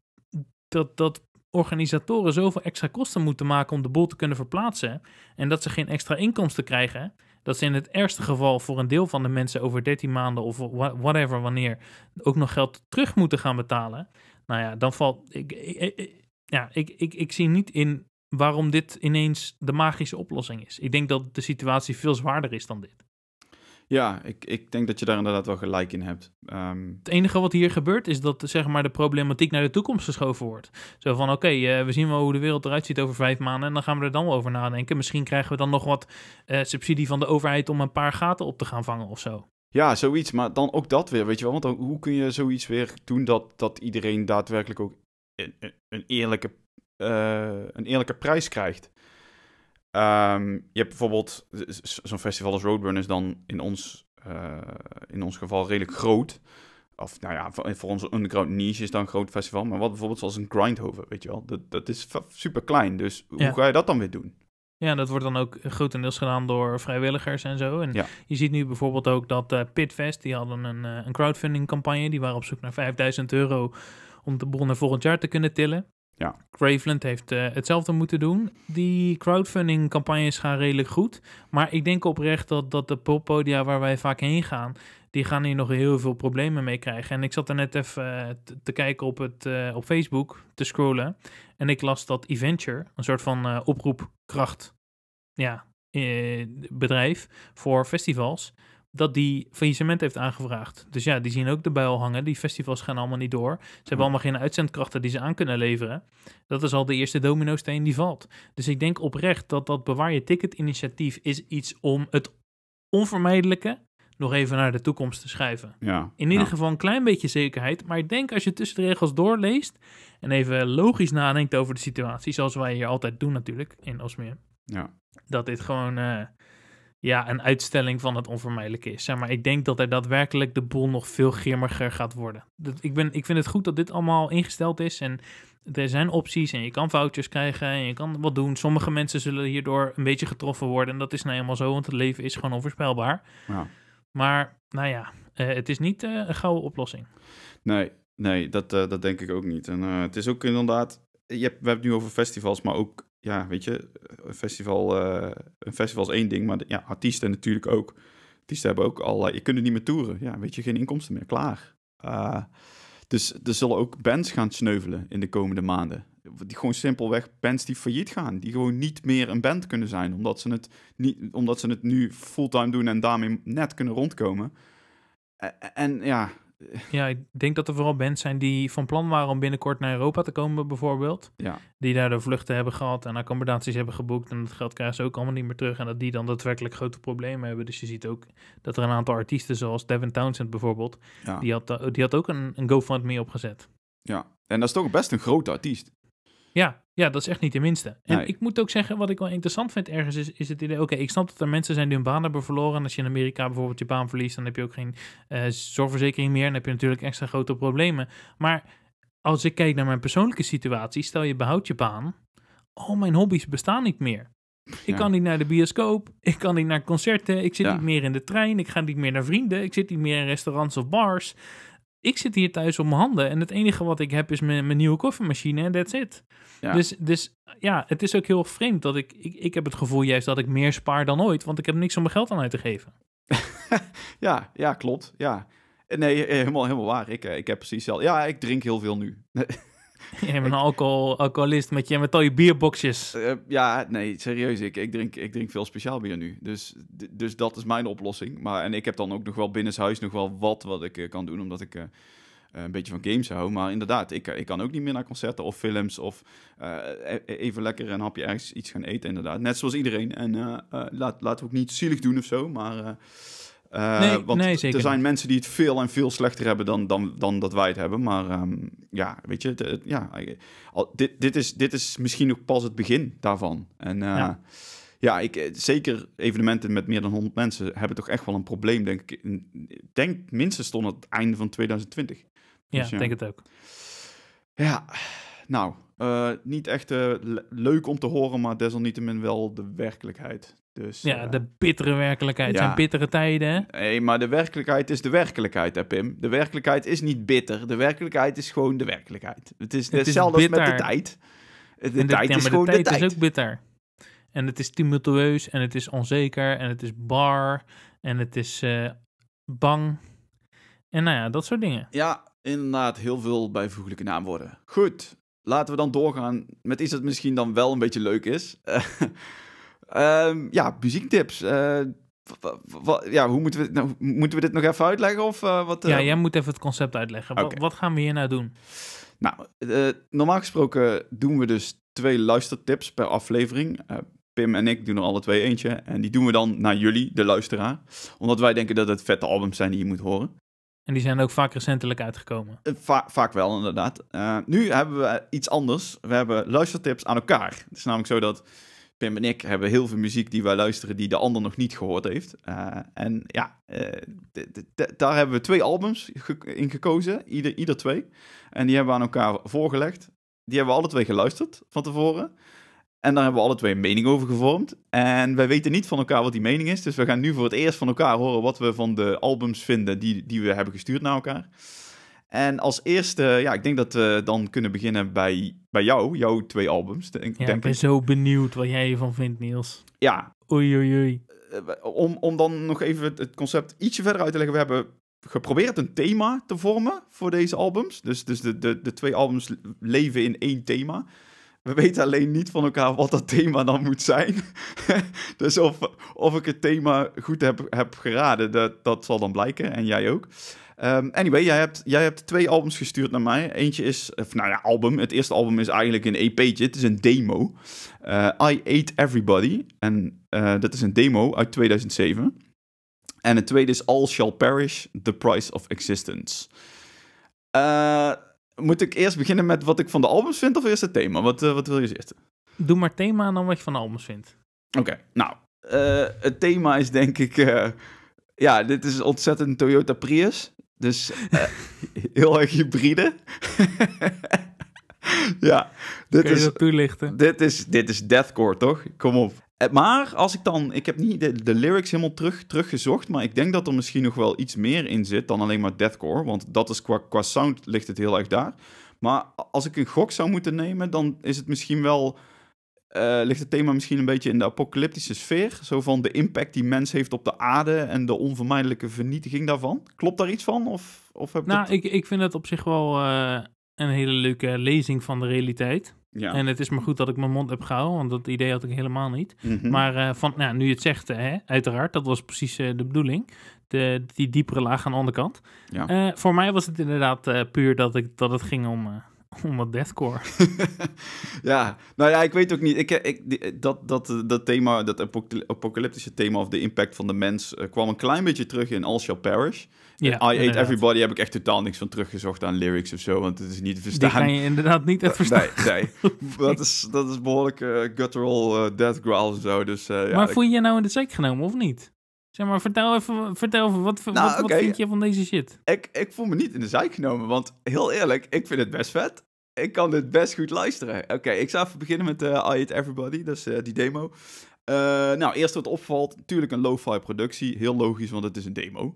dat, dat organisatoren zoveel extra kosten moeten maken om de boel te kunnen verplaatsen en dat ze geen extra inkomsten krijgen, dat ze in het ergste geval voor een deel van de mensen over 13 maanden of whatever wanneer ook nog geld terug moeten gaan betalen. Nou ja, dan valt. Ik, ik ja, ik, ik, ik zie niet in waarom dit ineens de magische oplossing is. Ik denk dat de situatie veel zwaarder is dan dit. Ja, ik, ik denk dat je daar inderdaad wel gelijk in hebt. Ehm, Het enige wat hier gebeurt is dat zeg maar, de problematiek naar de toekomst geschoven wordt. Zo van oké, eh, we zien wel hoe de wereld eruit ziet over vijf maanden en dan gaan we er dan wel over nadenken. Misschien krijgen we dan nog wat eh, subsidie van de overheid om een paar gaten op te gaan vangen of zo. Ja, zoiets. Maar dan ook dat weer, weet je wel. Want hoe kun je zoiets weer doen dat, dat iedereen daadwerkelijk ook een, een, eerlijke, eh, een eerlijke prijs krijgt? Ehm, je hebt bijvoorbeeld zo'n festival als Roadburn is dan in ons, eh, in ons geval redelijk groot. Of nou ja, voor onze underground niche is dan een groot festival. Maar wat bijvoorbeeld zoals een Grindhoven, weet je wel. Dat, dat is super klein. Dus hoe ga je dat dan weer doen? Ja, dat wordt dan ook grotendeels gedaan door vrijwilligers en zo. En je ziet nu bijvoorbeeld ook dat eh, Pitfest, die hadden een, uh, een crowdfunding campagne. Die waren op zoek naar 5000 euro om de bronnen volgend jaar te kunnen tillen. Ja. Graveland heeft eh, hetzelfde moeten doen. Die crowdfunding campagnes gaan redelijk goed. Maar ik denk oprecht dat, dat de poppodia waar wij vaak heen gaan, die gaan hier nog heel veel problemen mee krijgen. En ik zat er net even eh, te, kijken op, het, eh, op Facebook, te scrollen. En ik las dat Eventure, een soort van oproepkracht ja, bedrijf voor festivals, dat die faillissement heeft aangevraagd. Dus ja, die zien ook de bijl hangen. Die festivals gaan allemaal niet door. Ze hebben hmm. allemaal geen uitzendkrachten die ze aan kunnen leveren. Dat is al de eerste domino-steen die valt. Dus ik denk oprecht dat dat Bewaar je Ticket-initiatief is iets om het onvermijdelijke nog even naar de toekomst te schrijven. Ja, In ieder geval een klein beetje zekerheid. Maar ik denk als je tussen de regels doorleest en even logisch nadenkt over de situatie, zoals wij hier altijd doen natuurlijk in Osmeer, ja. dat dit gewoon... Eh, ja, een uitstelling van het onvermijdelijke is. Zeg maar ik denk dat er daadwerkelijk de boel nog veel grimmiger gaat worden. Dat, ik, ben, ik vind het goed dat dit allemaal ingesteld is. En er zijn opties en je kan foutjes krijgen en je kan wat doen. Sommige mensen zullen hierdoor een beetje getroffen worden. En dat is nou helemaal zo, want het leven is gewoon onvoorspelbaar. Maar nou ja, eh, het is niet eh, een gouden oplossing. Nee, nee dat, eh, dat denk ik ook niet. En het is ook inderdaad, je hebt, we hebben het nu over festivals, maar ook ja, weet je, een festival, uh, een festival is één ding, maar de, ja, artiesten natuurlijk ook. Artiesten hebben ook al, je kunt niet meer toeren. Ja, weet je, geen inkomsten meer, klaar. Uh, dus er zullen ook bands gaan sneuvelen in de komende maanden. Die gewoon simpelweg bands die failliet gaan. Die gewoon niet meer een band kunnen zijn. Omdat ze het, niet, omdat ze het nu fulltime doen en daarmee net kunnen rondkomen. Eh, en ja, ja, ik denk dat er vooral bands zijn die van plan waren om binnenkort naar Europa te komen, bijvoorbeeld. Ja. Die daar de vluchten hebben gehad en accommodaties hebben geboekt. En dat geld krijgen ze ook allemaal niet meer terug. En dat die dan daadwerkelijk grote problemen hebben. Dus je ziet ook dat er een aantal artiesten, zoals Devin Townsend bijvoorbeeld, die, had, eh, die had ook een, een GoFundMe opgezet. Ja, en dat is toch best een grote artiest. Ja, ja, dat is echt niet de minste. En ik moet ook zeggen, wat ik wel interessant vind ergens, is, is het idee... oké, ik snap dat er mensen zijn die hun baan hebben verloren. En als je in Amerika bijvoorbeeld je baan verliest... dan heb je ook geen eh, zorgverzekering meer... en heb je natuurlijk extra grote problemen. Maar als ik kijk naar mijn persoonlijke situatie... stel je behoudt je baan... al mijn hobby's bestaan niet meer. Ik kan niet naar de bioscoop, ik kan niet naar concerten... ik zit niet meer in de trein, ik ga niet meer naar vrienden... ik zit niet meer in restaurants of bars ik zit hier thuis op mijn handen en het enige wat ik heb is mijn, nieuwe koffiemachine en that's it. Dus, dus ja, het is ook heel vreemd dat ik, ik, ik heb het gevoel juist dat ik meer spaar dan ooit, want ik heb niks om mijn geld aan uit te geven. ja, ja, klopt. Ja. Nee, helemaal, helemaal waar. Ik, eh, ik heb precies zelf. Ja, ik drink heel veel nu. Je bent een alcohol, alcoholist met je, met al je bierboxjes. Eh, ja, nee, serieus. Ik, ik, drink, ik drink veel speciaal bier nu. Dus, dus dat is mijn oplossing. Maar, en ik heb dan ook nog wel binnenshuis nog wel wat wat ik eh, kan doen, omdat ik... Eh, een beetje van games hou. Maar inderdaad, ik, ik kan ook niet meer naar concerten of films of e, e, even lekker een hapje ergens iets gaan eten, inderdaad. Net zoals iedereen. En laat, laten we ook niet zielig doen of zo, maar eh, nee, want er zijn mensen die het veel en veel slechter hebben dan, dan, dan dat wij het hebben. Maar ehm, ja, weet je, ja, dit, dit, is, dit is misschien nog pas het begin daarvan. En eh, ja. ik, eh, zeker evenementen met meer dan 100 mensen hebben toch echt wel een probleem, denk ik. Denk minstens tot het einde van 2020. ja, ik dus denk het ook. Ja, nou, niet echt leuk om te horen, maar desalniettemin wel de werkelijkheid. Dus, ja, eh, de bittere werkelijkheid. zijn bittere tijden, hè? Nee, maar de werkelijkheid is de werkelijkheid, hè, Pim? De werkelijkheid is niet bitter. De werkelijkheid is gewoon de werkelijkheid. Het is hetzelfde met de tijd. De, de tijd is gewoon de tijd. is ook bitter. En het is tumultueus en het is onzeker en het is bar en het is eh, bang. En nou ja, dat soort dingen. Ja, inderdaad, heel veel bijvoeglijke naamwoorden. Goed, laten we dan doorgaan met iets dat misschien dan wel een beetje leuk is. Ehm, ja, muziektips. Eh, ja, hoe moeten we, nou, moeten we dit nog even uitleggen? Of, eh, wat, Ja, eh? jij moet even het concept uitleggen. Wat, gaan we hier nou doen? Nou, normaal gesproken doen we dus twee luistertips per aflevering. Pim en ik doen er alle twee eentje. En die doen we dan naar jullie, de luisteraar. Omdat wij denken dat het vette albums zijn die je moet horen. En die zijn ook vaak recentelijk uitgekomen. vaak wel, inderdaad. nu hebben we iets anders. We hebben luistertips aan elkaar. Het is namelijk zo dat Pim en ik hebben heel veel muziek die wij luisteren die de ander nog niet gehoord heeft. Eh, en ja, eh, daar hebben we twee albums ge in gekozen, ieder, ieder twee. En die hebben we aan elkaar voorgelegd. Die hebben we alle twee geluisterd van tevoren. En daar hebben we alle twee een mening over gevormd. En wij weten niet van elkaar wat die mening is. Dus we gaan nu voor het eerst van elkaar horen wat we van de albums vinden die, die we hebben gestuurd naar elkaar. En als eerste, ja, ik denk dat we dan kunnen beginnen bij, bij jou, jouw twee albums. ja, ik ben zo benieuwd wat jij ervan vindt, Niels. Ja. Oei, oei, oei. Eh, om, om dan nog even het concept ietsje verder uit te leggen. We hebben geprobeerd een thema te vormen voor deze albums. Dus, dus de, de, de twee albums leven in één thema. We weten alleen niet van elkaar wat dat thema dan moet zijn. dus of, of ik het thema goed heb, heb geraden, dat, dat zal dan blijken. En jij ook. Ehm, anyway, jij hebt, jij hebt twee albums gestuurd naar mij. Eentje is, nou ja, album. Het eerste album is eigenlijk een EP'tje. Het is een demo. Eh, I Ate Everybody. En eh, dat is een demo uit 2007. En het tweede is All Shall Perish, The Price of Existence. Uh, moet ik eerst beginnen met wat ik van de albums vind of eerst het thema? Wat, eh, wat wil je eerst? Doe maar thema en dan wat je van de albums vindt. Oké, nou. Eh, het thema is denk ik... Eh, ja, dit is ontzettend Toyota Prius. Dus heel erg hybride. ja, dit Kun je is, dat toelichten? Dit is, dit is deathcore, toch? Kom op. Eh, maar als ik dan, ik heb niet de, de, lyrics helemaal terug, teruggezocht, maar ik denk dat er misschien nog wel iets meer in zit dan alleen maar deathcore, want dat is qua, qua sound ligt het heel erg daar. Maar als ik een gok zou moeten nemen, dan is het misschien wel, eh, ligt het thema misschien een beetje in de apocalyptische sfeer, zo van de impact die mens heeft op de aarde en de onvermijdelijke vernietiging daarvan. Klopt daar iets van? Of, of heb nou, ik, ik vind het op zich wel... Eh, een hele leuke lezing van de realiteit. Ja. En het is maar goed dat ik mijn mond heb gehouden, want dat idee had ik helemaal niet. Mhm. Maar eh, van, nou, nu je het zegt, hè, uiteraard, dat was precies eh, de bedoeling. De, die diepere laag aan de andere Ja. Eh, voor mij was het inderdaad puur dat, ik, dat het ging om, om wat deathcore. ja, nou ja, ik weet ook niet. Ik, ik, dat, dat, dat thema, dat apocalyptische thema of de impact van de mens, kwam een klein beetje terug in All Shall Perish. Ja, I Ate Everybody heb ik echt totaal niks van teruggezocht aan lyrics of zo, want het is niet te verstaan. Die kan je inderdaad niet het eh, verstaan. nee, nee. dat, is, dat is behoorlijk uh, guttural eh, death growl en zo. Dus, maar ja, voel je je nou in de zeik genomen of niet? Zeg maar, vertel even, vertel even wat, nou, wat, vind je van deze shit? Ik, ik voel me niet in de zeik genomen, want heel eerlijk, ik vind het best vet. Ik kan dit best goed luisteren. Oké, ik zou even beginnen met I Ate Everybody, dat is die demo. nou, eerst wat opvalt, natuurlijk een lo-fi productie. Heel logisch, want het is een demo.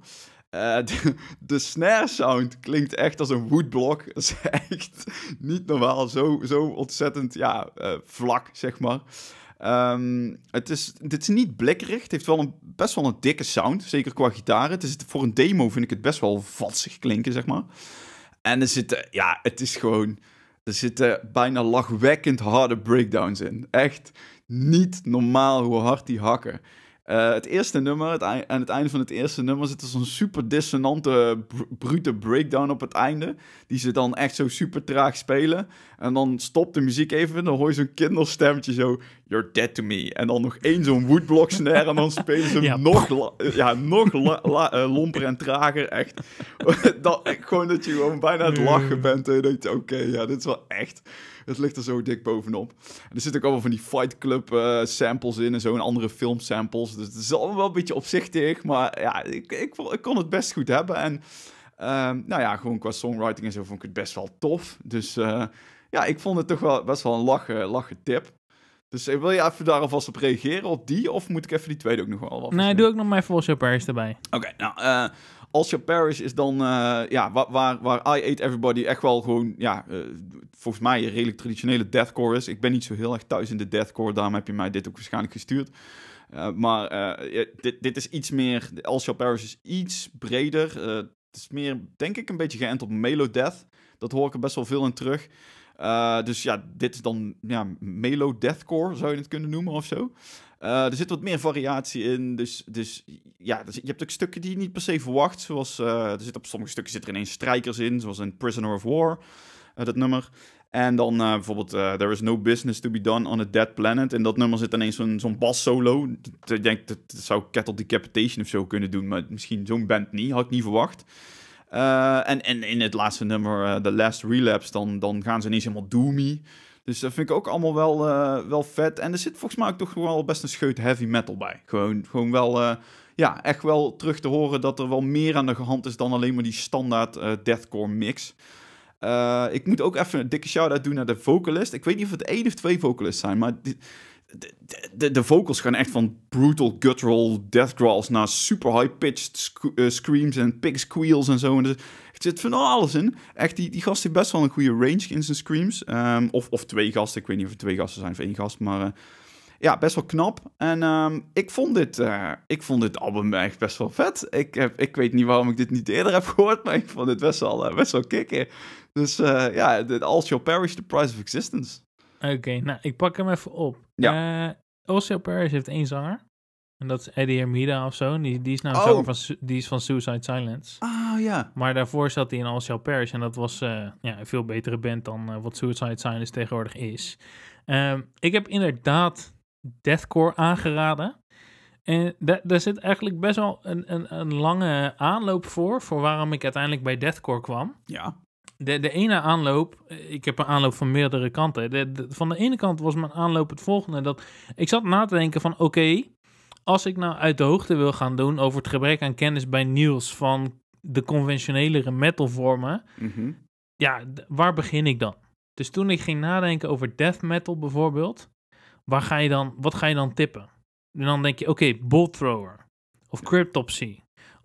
Eh, de, snare sound klinkt echt als een woodblock. Dat is echt niet normaal. Zo, zo ontzettend ja, eh, vlak, zeg maar. Ehm, het, is, dit is niet blikkerig. Het heeft wel een, best wel een dikke sound. Zeker qua gitaar. Het is, voor een demo vind ik het best wel vatsig klinken, zeg maar. En er zitten, ja, het is gewoon. Er zitten bijna lachwekkend harde breakdowns in. Echt niet normaal hoe hard die hakken. Eh, het eerste nummer, het aan het einde van het eerste nummer zit er zo'n super dissonante, brute breakdown op het einde. Die ze dan echt zo super traag spelen. En dan stopt de muziek even, dan hoor je zo'n kinderstemmetje zo... You're dead to me. En dan nog één zo'n woodblock snare en dan spelen ze nog, ja, nog eh, lomper en trager. Echt. dat, gewoon dat je gewoon bijna aan het lachen bent. En je denkt, oké, ja, dit is wel echt. Het ligt er zo dik bovenop. En er zitten ook allemaal van die Fight Club eh, samples in en zo. En andere film samples. Dus het is allemaal wel een beetje opzichtig. Maar ja, ik, ik, kon het best goed hebben. En ehm, nou ja, gewoon qua songwriting en zo vond ik het best wel tof. Dus eh, ja, ik vond het toch wel best wel een lachen, tip. Dus eh, wil je even daar alvast op reageren op die? Of moet ik even die tweede ook nog wel wat? Nee, doe ik nog maar even Osho Paris erbij. Oké, nou, uh, eh, Osho Paris is dan eh, ja, waar, waar, waar I Ate Everybody echt wel gewoon, ja, volgens mij een redelijk traditionele deathcore is. Ik ben niet zo heel erg thuis in de deathcore, daarom heb je mij dit ook waarschijnlijk gestuurd. maar dit, dit is iets meer, Osho Paris is iets breder. het is meer, denk ik, een beetje geënt op Melodeath. Dat hoor ik er best wel veel in terug. Eh, dus ja, dit is dan ja, melo deathcore, zou je het kunnen noemen of zo. Eh, er zit wat meer variatie in. Dus, dus ja, je hebt ook stukken die je niet per se verwacht. Zoals, eh, er zit op sommige stukken zit er ineens strijkers in, zoals in Prisoner of War, dat nummer. En dan bijvoorbeeld There is no business to be done on a dead planet. En dat nummer zit ineens zo'n zo'n solo Ik denk, dat zou Kettle Decapitation of zo kunnen doen. Maar misschien zo'n band niet, had ik niet verwacht. Eh, en, in het laatste nummer, eh, The Last Relapse, dan, dan gaan ze ineens helemaal doomy. Dus dat vind ik ook allemaal wel, eh, wel vet. En er zit volgens mij ook toch wel best een scheut heavy metal bij. Gewoon, gewoon wel ja, echt wel terug te horen dat er wel meer aan de hand is dan alleen maar die standaard uh, deathcore mix. ik moet ook even een dikke shout-out doen naar de vocalist. Ik weet niet of het één of twee vocalisten zijn, maar de, de, vocals gaan echt van brutal guttural death growls naar super high-pitched eh, screams en pig squeals en zo. En zit van alles in. Echt, die, die gast heeft best wel een goede range in zijn screams. Ehm, of, of twee gasten, ik weet niet of er twee gasten zijn of één gast, maar... Eh, ja, best wel knap. En ehm, ik, vond dit, eh, ik vond dit album echt best wel vet. Ik, heb, ik weet niet waarom ik dit niet eerder heb gehoord, maar ik vond dit best wel, best wel kicken. Dus ja, the All Shall Perish, The Price of Existence. Oké, nou, ik pak hem even op. Ja. Uh, eh, Paris heeft één zanger. En dat is Eddie Hermida of zo. Die, die is nou oh. zanger van, die is van Suicide Silence. Ah, ja. Maar daarvoor zat hij in All Parish. En dat was eh, ja, een veel betere band dan eh, wat Suicide Silence tegenwoordig is. Ehm, ik heb inderdaad deathcore aangeraden. En daar, daar zit eigenlijk best wel een, een, een lange aanloop voor, voor waarom ik uiteindelijk bij deathcore kwam. Ja de, de ene aanloop, eh, ik heb een aanloop van meerdere kanten. van de ene kant was mijn aanloop het volgende. Dat ik zat na te denken van oké, als ik nou uit de hoogte wil gaan doen over het gebrek aan kennis bij nieuws van de conventionelere metalvormen. Mm Ja, waar begin ik dan? Dus toen ik ging nadenken over death metal bijvoorbeeld, waar ga je dan, wat ga je dan tippen? En dan denk je, oké, Bolt Thrower of Cryptopsy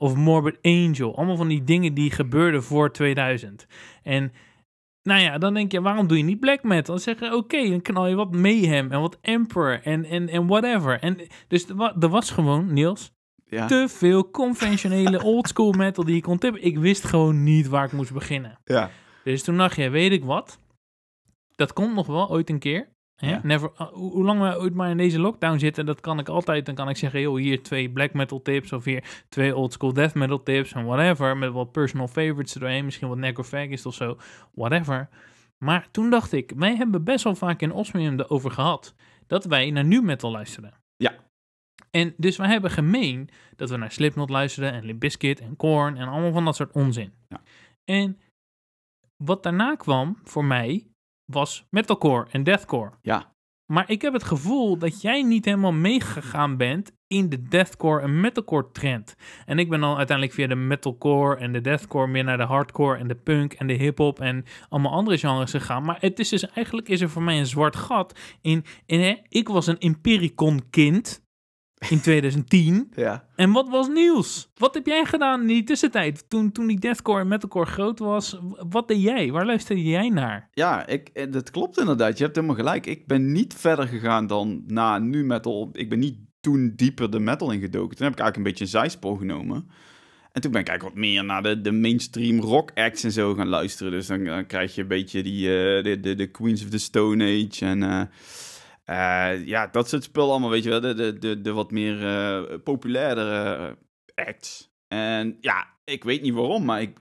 of Morbid Angel. Allemaal van die dingen die gebeurden voor 2000. En nou ja, dan denk je, waarom doe je niet Black Metal? Dan zeggen oké, dan knal je wat Mayhem en wat Emperor en, en, en whatever. En, dus er was gewoon, Niels, te veel conventionele oldschool metal die je kon tippen. Ik wist gewoon niet waar ik moest beginnen. Ja. Dus toen dacht je, weet ik wat, dat komt nog wel ooit een keer. Ja. Never, eh, hoe lang we ooit maar in deze lockdown zitten, dat kan ik altijd. Dan kan ik zeggen, joh, hier twee black metal tips of hier twee old school death metal tips en whatever. Met wat personal favorites erdoorheen, misschien wat necrofagus of zo, whatever. Maar toen dacht ik, wij hebben best wel vaak in Osmium erover gehad dat wij naar nu metal luisteren. Ja. En dus wij hebben gemeen dat we naar Slipknot luisteren en Limp Bizkit en Korn en allemaal van dat soort onzin. Ja. En wat daarna kwam voor mij was metalcore en deathcore. Ja. Maar ik heb het gevoel dat jij niet helemaal meegegaan bent in de deathcore en metalcore trend. En ik ben dan uiteindelijk via de metalcore en de deathcore meer naar de hardcore en de punk en de hiphop en allemaal andere genres gegaan. Maar het is dus eigenlijk is er voor mij een zwart gat in. in hè, ik was een Empiricon kind in 2010. ja. En wat was nieuws? Wat heb jij gedaan in die tussentijd? Toen, toen die deathcore en metalcore groot was, wat deed jij? Waar luisterde jij naar? Ja, ik, eh, dat klopt inderdaad. Je hebt helemaal gelijk. Ik ben niet verder gegaan dan na nu metal. Ik ben niet toen dieper de metal ingedoken. Toen heb ik eigenlijk een beetje een zijspoor genomen. En toen ben ik eigenlijk wat meer naar de, de mainstream rock acts en zo gaan luisteren. Dus dan, dan krijg je een beetje die, eh, de, de, de, Queens of the Stone Age en... Eh, uh, ja, dat soort spul allemaal, weet je wel. De, de, de, wat meer uh, populairdere eh, acts. En ja, ik weet niet waarom, maar ik...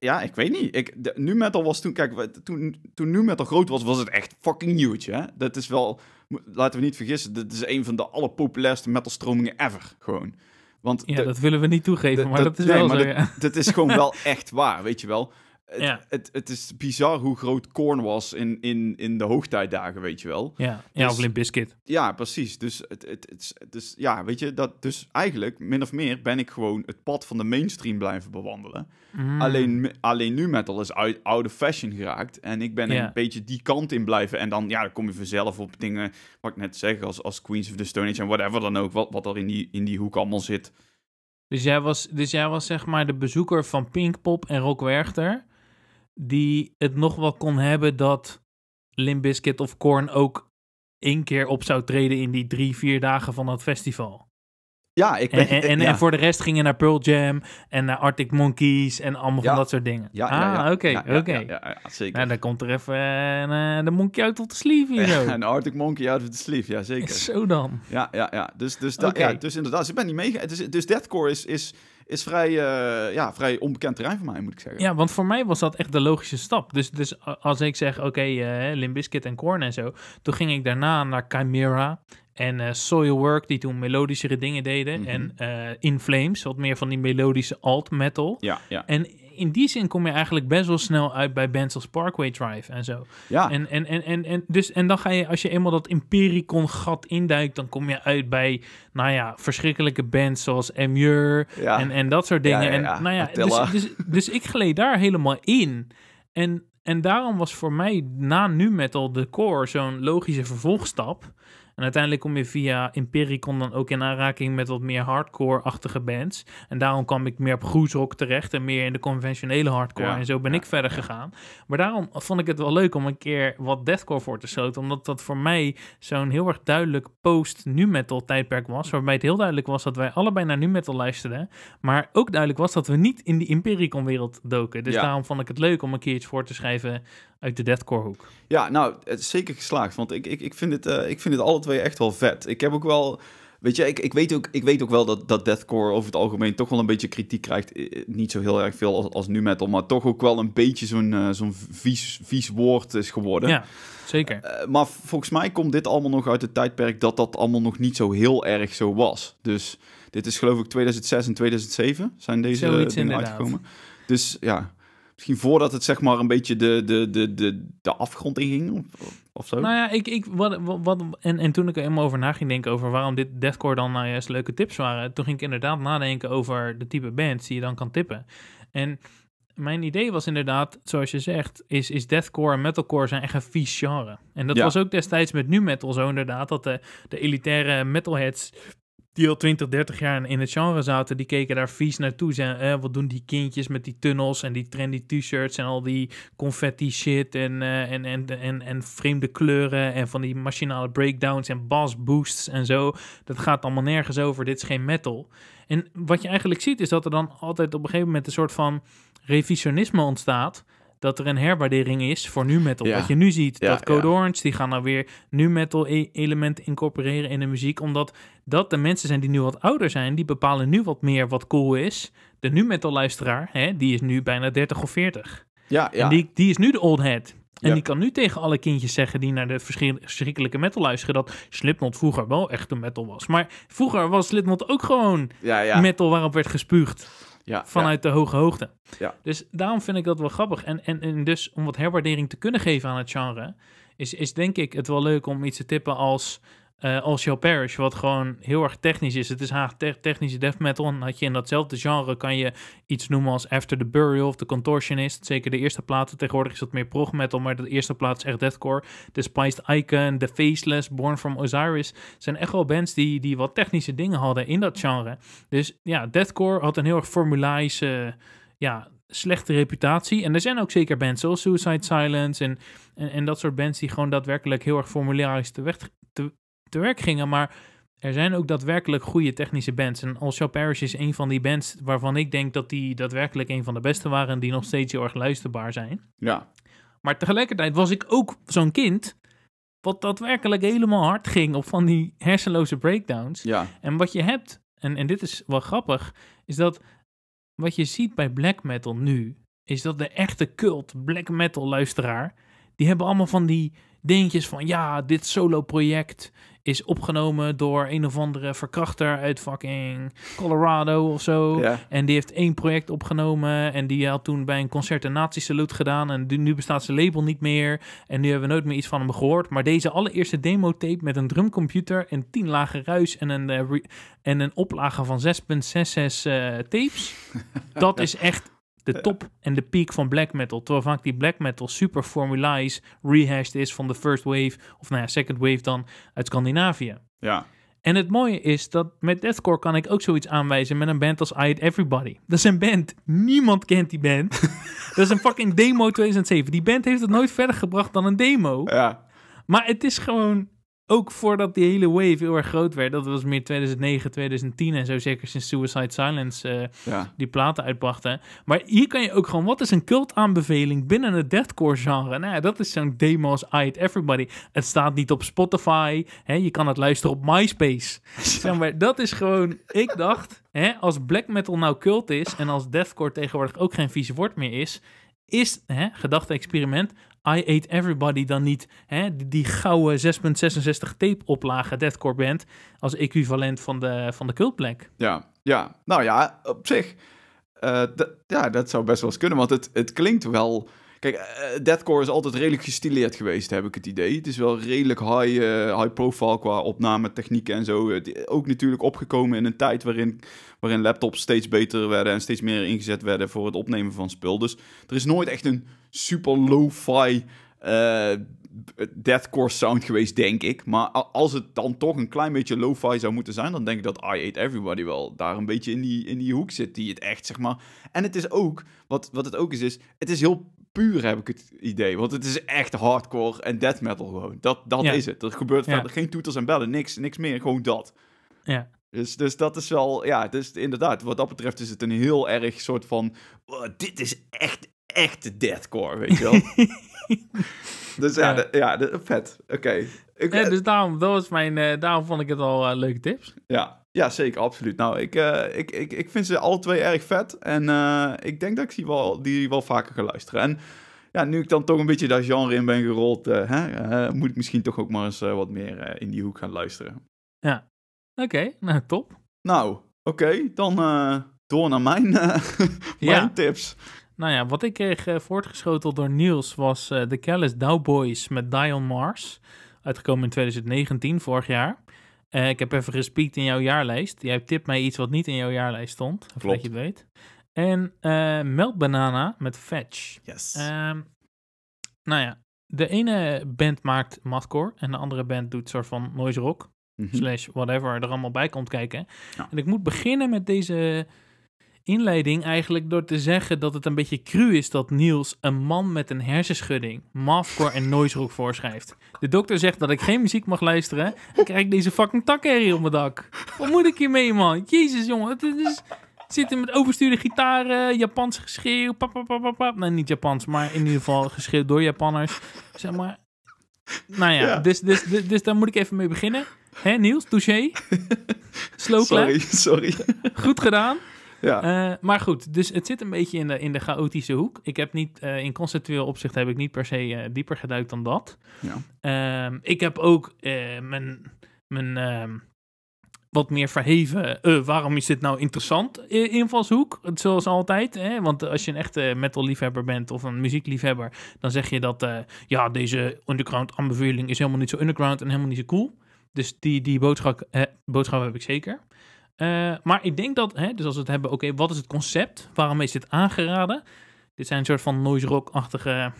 ja, ik weet niet. Ik, nu metal was toen... Kijk, toen, toen nu metal groot was, was het echt fucking huge, hè? Dat is wel... Laten we niet vergissen, dat is een van de allerpopulairste metalstromingen ever, gewoon. Want ja, dat willen we niet toegeven, maar dat, is nee, wel zo, dat is gewoon wel echt waar, weet je wel. Het, ja. het, het, is bizar hoe groot Korn was in, in, in de hoogtijdagen, weet je wel. Ja, ja of dus- Ja, precies. Dus, het, het, het, dus ja, weet je, dat, dus eigenlijk, min of meer, ben ik gewoon het pad van de mainstream blijven bewandelen. Mm. Alleen, alleen nu metal is uit, oude fashion geraakt. En ik ben een beetje die kant in blijven. En dan, ja, dan kom je vanzelf op dingen, wat ik net zeg, als, als Queens of the Stone Age en whatever dan ook, wat, wat er in die, in die hoek allemaal zit. Dus jij, was, dus jij was zeg maar de bezoeker van Pinkpop en Rock Werchter die het nog wel kon hebben dat Limbiskit of Korn ook één keer op zou treden in die drie, vier dagen van dat festival. Ja, ik ben, en, en, voor de rest gingen naar Pearl Jam en naar Arctic Monkeys en allemaal van dat soort dingen. Ja, ah, oké, oké. zeker. Nou, dan komt er even een eh, de monkey uit op de sleeve en zo. een Arctic Monkey uit op de sleeve, ja zeker. Zo dan. Ja, ja, ja. Dus, dus, da, ja, dus inderdaad, dus ik ben niet meegegaan Dus, dus deathcore is, is, is vrij, eh, ja, vrij onbekend terrein voor mij, moet ik zeggen. Ja, want voor mij was dat echt de logische stap. Dus, dus als ik zeg, oké, okay, eh, Limbiskit en Korn en zo, toen ging ik daarna naar Chimera en uh, eh, Soilwork, die toen melodischere dingen deden. Mhm. En eh, In Flames, wat meer van die melodische alt-metal. Ja, ja. En in die zin kom je eigenlijk best wel snel uit bij bands als Parkway Drive en zo. Ja. En, en, en, en, en, dus, en dan ga je, als je eenmaal dat Impericon-gat induikt, dan kom je uit bij, nou ja, verschrikkelijke bands zoals Emure ja. en, en dat soort dingen. Ja, ja, en nou ja, dus, dus, dus ik gleed daar helemaal in. En, en daarom was voor mij na nu metal de core zo'n logische vervolgstap. En uiteindelijk kom je via Impericon dan ook in aanraking met wat meer hardcore-achtige bands. En daarom kwam ik meer op groesrock terecht en meer in de conventionele hardcore. En zo ben ik verder gegaan. Maar daarom vond ik het wel leuk om een keer wat deathcore voor te sloten. Omdat dat voor mij zo'n heel erg duidelijk post-nu-metal tijdperk was. Mm. Waarbij het heel duidelijk was dat wij allebei naar nu-metal luisterden. Maar ook duidelijk was dat we niet in die Impericon-wereld doken. Dus daarom vond ik het leuk om een keer iets voor te schrijven uit de deathcore hoek. Ja, nou, het is zeker geslaagd. Want ik, ik, ik, vind het, eh, ik vind het alle twee echt wel vet. Ik heb ook wel... Weet je, ik, ik, weet, ook, ik weet ook wel dat, dat deathcore over het algemeen toch wel een beetje kritiek krijgt. Eh, eh, niet zo heel erg veel als, als nu metal, maar toch ook wel een beetje zo'n zo'n vies, vies woord is geworden. Ja, zeker. maar volgens mij komt dit allemaal nog uit het tijdperk dat dat allemaal nog niet zo heel erg zo was. Dus dit is geloof ik 2006 en 2007 zijn deze dingen uitgekomen. Dus ja, Misschien voordat het zeg maar een beetje de, de, de, de, de afgrond inging of, of zo? Nou ja, ik, ik, wat, wat, en, en toen ik er helemaal over na ging denken over waarom dit deathcore dan nou juist leuke tips waren, toen ging ik inderdaad nadenken over de type bands die je dan kan tippen. En mijn idee was inderdaad, zoals je zegt, is, is deathcore en metalcore zijn echt een vies genre. En dat was ook destijds met nu metal zo inderdaad, dat de, de elitaire metalheads die al 20, 30 jaar in het genre zaten, die keken daar vies naartoe. eh, wat doen die kindjes met die tunnels en die trendy t-shirts en al die confetti shit en, eh, en, en, en, en vreemde kleuren en van die machinale breakdowns en bass boosts en zo. Dat gaat allemaal nergens over. Dit is geen metal. En wat je eigenlijk ziet is dat er dan altijd op een gegeven moment een soort van revisionisme ontstaat dat er een herwaardering is voor nu metal. Wat je nu ziet, dat Code Orange, die gaan dan weer nu metal e- element elementen incorporeren in de muziek. Omdat dat de mensen zijn die nu wat ouder zijn, die bepalen nu wat meer wat cool is. De nu metal luisteraar, hè, die is nu bijna 30 of 40. Ja, ja. En die, die is nu de old head. En die kan nu tegen alle kindjes zeggen die naar de verschrikkelijke metal luisteren dat Slipknot vroeger wel echt een metal was. Maar vroeger was Slipknot ook gewoon metal waarop werd gespuugd vanuit de hoge hoogte. Ja. Dus daarom vind ik dat wel grappig. En, en, en dus om wat herwaardering te kunnen geven aan het genre, is, is denk ik het wel leuk om iets te tippen als uh, eh, Osho Parish, wat gewoon heel erg technisch is. Het is haag te technische death metal. En had je in datzelfde genre kan je iets noemen als After the Burial of The Contortionist. Zeker de eerste platen. Tegenwoordig is dat meer prog metal, maar de eerste plaat is echt deathcore. The Spiced Icon, The Faceless, Born from Osiris. zijn echt wel bands die, die wat technische dingen hadden in dat genre. Dus ja, deathcore had een heel erg formulaische... ja, slechte reputatie. En er zijn ook zeker bands zoals Suicide Silence en, en, dat soort bands die gewoon daadwerkelijk heel erg formularisch te weg, te werk gingen. Maar er zijn ook daadwerkelijk goede technische bands. En All Shop Parish is een van die bands waarvan ik denk dat die daadwerkelijk een van de beste waren. En die nog steeds heel erg luisterbaar zijn. Ja. Maar tegelijkertijd was ik ook zo'n kind. Wat daadwerkelijk helemaal hard ging op van die hersenloze breakdowns. Ja. En wat je hebt, en, en dit is wel grappig, is dat wat je ziet bij black metal nu, is dat de echte cult black metal luisteraar, die hebben allemaal van die dingetjes van ja, dit solo project is opgenomen door een of andere verkrachter uit fucking Colorado of zo. En die heeft één project opgenomen en die had toen bij een concert een nazi salute gedaan. En nu bestaat zijn label niet meer en nu hebben we nooit meer iets van hem gehoord. Maar deze allereerste demo-tape met een drumcomputer en tien lagen ruis en een, uh, en een oplage van 6.66 eh, tapes, dat is echt de top en de piek van black metal. Terwijl vaak die black metal super is, rehashed is van de first wave, of nou ja, second wave dan, uit Scandinavië. Ja. En het mooie is dat met deathcore kan ik ook zoiets aanwijzen met een band als I Hate Everybody. Dat is een band. Niemand kent die band. dat is een fucking demo 2007. Die band heeft het nooit verder gebracht dan een demo. Ja. Maar het is gewoon ook voordat die hele wave heel erg groot werd, dat was meer 2009, 2010 en zo, zeker sinds Suicide Silence eh, die platen uitbrachten. Maar hier kan je ook gewoon, wat is een cultaanbeveling binnen het deathcore genre? Nou dat is zo'n Demos Eyed Everybody. Het staat niet op Spotify, hè, je kan het luisteren op MySpace. Zeg maar, dat is gewoon, ik dacht, hè, als black metal nou cult is en als deathcore tegenwoordig ook geen vieze woord meer is, is, gedachte-experiment, I Ate Everybody dan niet hè, die, die gouden 6.66 tape oplagen deathcore band als equivalent van de, van de Cult Black? Ja, ja, nou ja, op zich. Eh, ja, dat zou best wel eens kunnen, want het, het klinkt wel... Kijk, uh, deathcore is altijd redelijk gestileerd geweest, heb ik het idee. Het is wel redelijk high, eh, high profile qua opname technieken en zo. ook natuurlijk opgekomen in een tijd waarin, waarin laptops steeds beter werden en steeds meer ingezet werden voor het opnemen van spul. Dus er is nooit echt een super lo-fi eh, deathcore sound geweest, denk ik. Maar als het dan toch een klein beetje lo-fi zou moeten zijn, dan denk ik dat I Ate Everybody wel daar een beetje in die, in die hoek zit die het echt, zeg maar. En het is ook, wat, wat het ook is, is het is heel puur, heb ik het idee. Want het is echt hardcore en death metal gewoon. Dat, dat is het. Er gebeurt verder geen toeters en bellen, niks, niks meer, gewoon dat. Ja. Dus, dus dat is wel, ja, dus inderdaad, wat dat betreft is het een heel erg soort van, dit is echt echte deathcore, weet je wel. dus ja, ja. De, vet. Oké. Eh, dus daarom, was mijn, eh, daarom vond ik het al eh, leuke tips. Ja. ja, zeker, absoluut. Nou, ik, ik, ik, ik vind ze alle twee erg vet. En ik denk dat ik die wel, die wel vaker ga luisteren. En ja, nu ik dan toch een beetje dat genre in ben gerold, hè, moet ik misschien toch ook maar eens wat meer in die hoek gaan luisteren. Ja, oké. Nou, top. Nou, oké. Dan door naar mijn, mijn tips. Nou ja, wat ik kreeg uh, voortgeschoteld door Niels was eh, de Kellis Now Dowboys met Dion Mars. Uitgekomen in 2019, vorig jaar. Eh, ik heb even gespiekt in jouw jaarlijst. Jij tipt mij iets wat niet in jouw jaarlijst stond. Of dat je het weet. En Banana met Fetch. Yes. Ehm, nou ja, de ene band maakt madcore en de andere band doet soort van noise rock. Mhm. Slash whatever er allemaal bij komt kijken. En ik moet beginnen met deze inleiding eigenlijk door te zeggen dat het een beetje cru is dat Niels een man met een hersenschudding, mathcore en noise rock voorschrijft. De dokter zegt dat ik geen muziek mag luisteren en krijg deze fucking takkerrie op mijn dak. Wat moet ik hiermee, man? Jezus, jongen. Het is... Zitten met overstuurde gitaren, Japans geschreeuw, pap, Nee, nou, niet Japans, maar in ieder geval geschreeuw door Japanners. Zeg maar. Nou ja, Dus, dus, dus, dus daar moet ik even mee beginnen. Hé Niels, touché. Slow Sorry, sorry. Goed gedaan. Ja. Eh, maar goed, dus het zit een beetje in de, in de chaotische hoek. Ik heb niet, eh, in conceptueel opzicht heb ik niet per se eh, dieper geduikt dan dat. Ja. Ehm, ik heb ook mijn, mijn ehm, wat meer verheven, waarom is dit nou interessant, invalshoek. Zoals altijd, hè? want als je een echte metal liefhebber bent of een muziekliefhebber, dan zeg je dat, ja, deze underground aanbeveling is helemaal niet zo underground en helemaal niet zo cool. Dus die, die boodschap, boodschap heb ik zeker. Eh, maar ik denk dat, hè, dus als we het hebben, oké, wat is het concept? Waarom is dit aangeraden? Dit zijn een soort van noise rock-achtige,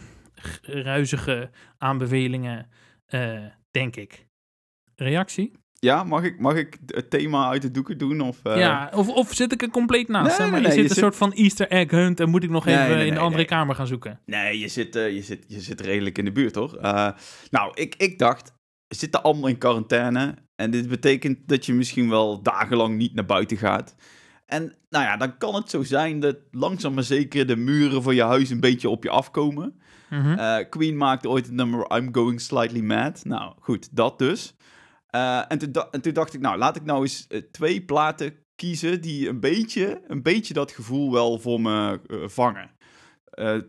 ruizige aanbevelingen, eh, denk ik. Reactie? Ja, mag ik, mag ik het thema uit de doeken doen? Of, eh? Ja, of, of zit ik er compleet naast? Nee, nee, je zit een soort van easter egg hunt en moet ik nog even in de andere kamer gaan zoeken? Nee, je zit, je, zit, je zit redelijk in de buurt, toch? nou, ik, ik dacht, zitten allemaal in quarantaine. En dit betekent dat je misschien wel dagenlang niet naar buiten gaat. En nou ja, dan kan het zo zijn dat langzaam maar zeker de muren van je huis een beetje op je afkomen. Mhm. Eh, Queen maakte ooit het nummer I'm Going Slightly Mad. Nou goed, dat dus. Eh, en, toen en, toen dacht ik, nou laat ik nou eens eh, twee platen kiezen die een beetje, een beetje dat gevoel wel voor me vangen.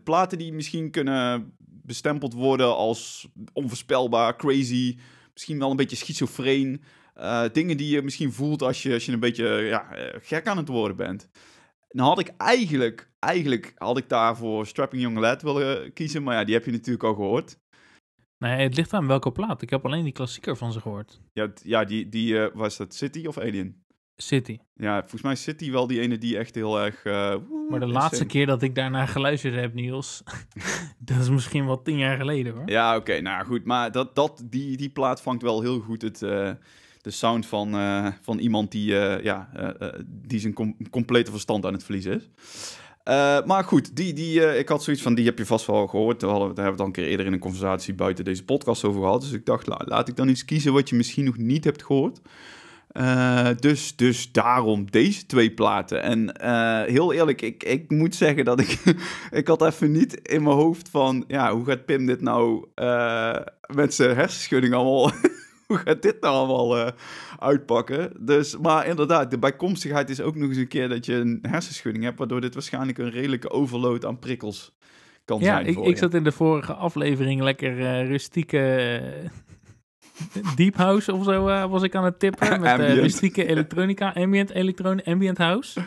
platen die misschien kunnen bestempeld worden als onvoorspelbaar, crazy, misschien wel een beetje schizofreen. Eh, dingen die je misschien voelt als je, als je een beetje ja, eh, gek aan het worden bent. Nou had ik eigenlijk, eigenlijk had ik daarvoor Strapping Young Lad willen kiezen, maar ja, die heb je natuurlijk al gehoord. Nee, het ligt aan welke plaat. Ik heb alleen die klassieker van ze gehoord. Ja, ja die, die eh, was dat City of Alien? City. Ja, volgens mij is City wel die ene die echt heel erg... Eh, maar de laatste keer dat ik daarnaar geluisterd heb, Niels... dat is misschien wel tien jaar geleden, hoor. Ja, oké. nou goed. Maar dat, dat, die, die plaat vangt wel heel goed het... Eh, de sound van, eh, van iemand die, ja, die zijn complete verstand aan het verliezen is. maar goed, die, die, ik had zoiets van, die heb je vast wel gehoord. Daar, hebben we het al een keer eerder in een conversatie buiten deze podcast over gehad. Dus ik dacht, laat ik dan iets kiezen wat je misschien nog niet hebt gehoord. Eh, dus, dus daarom deze twee platen. En eh, heel eerlijk, ik, ik moet zeggen dat ik... ik had even niet in mijn hoofd van... Ja, hoe gaat Pim dit nou eh, met zijn hersenschudding allemaal... hoe gaat dit nou allemaal uitpakken? Dus, maar inderdaad, de bijkomstigheid is ook nog eens een keer dat je een hersenschudding hebt... waardoor dit waarschijnlijk een redelijke overload aan prikkels kan zijn voor ik, ik zat in de vorige aflevering lekker rustieke Deep House of zo eh, was ik aan het tippen. Met uh, mystieke elektronica, ambient, elektroon, ambient house.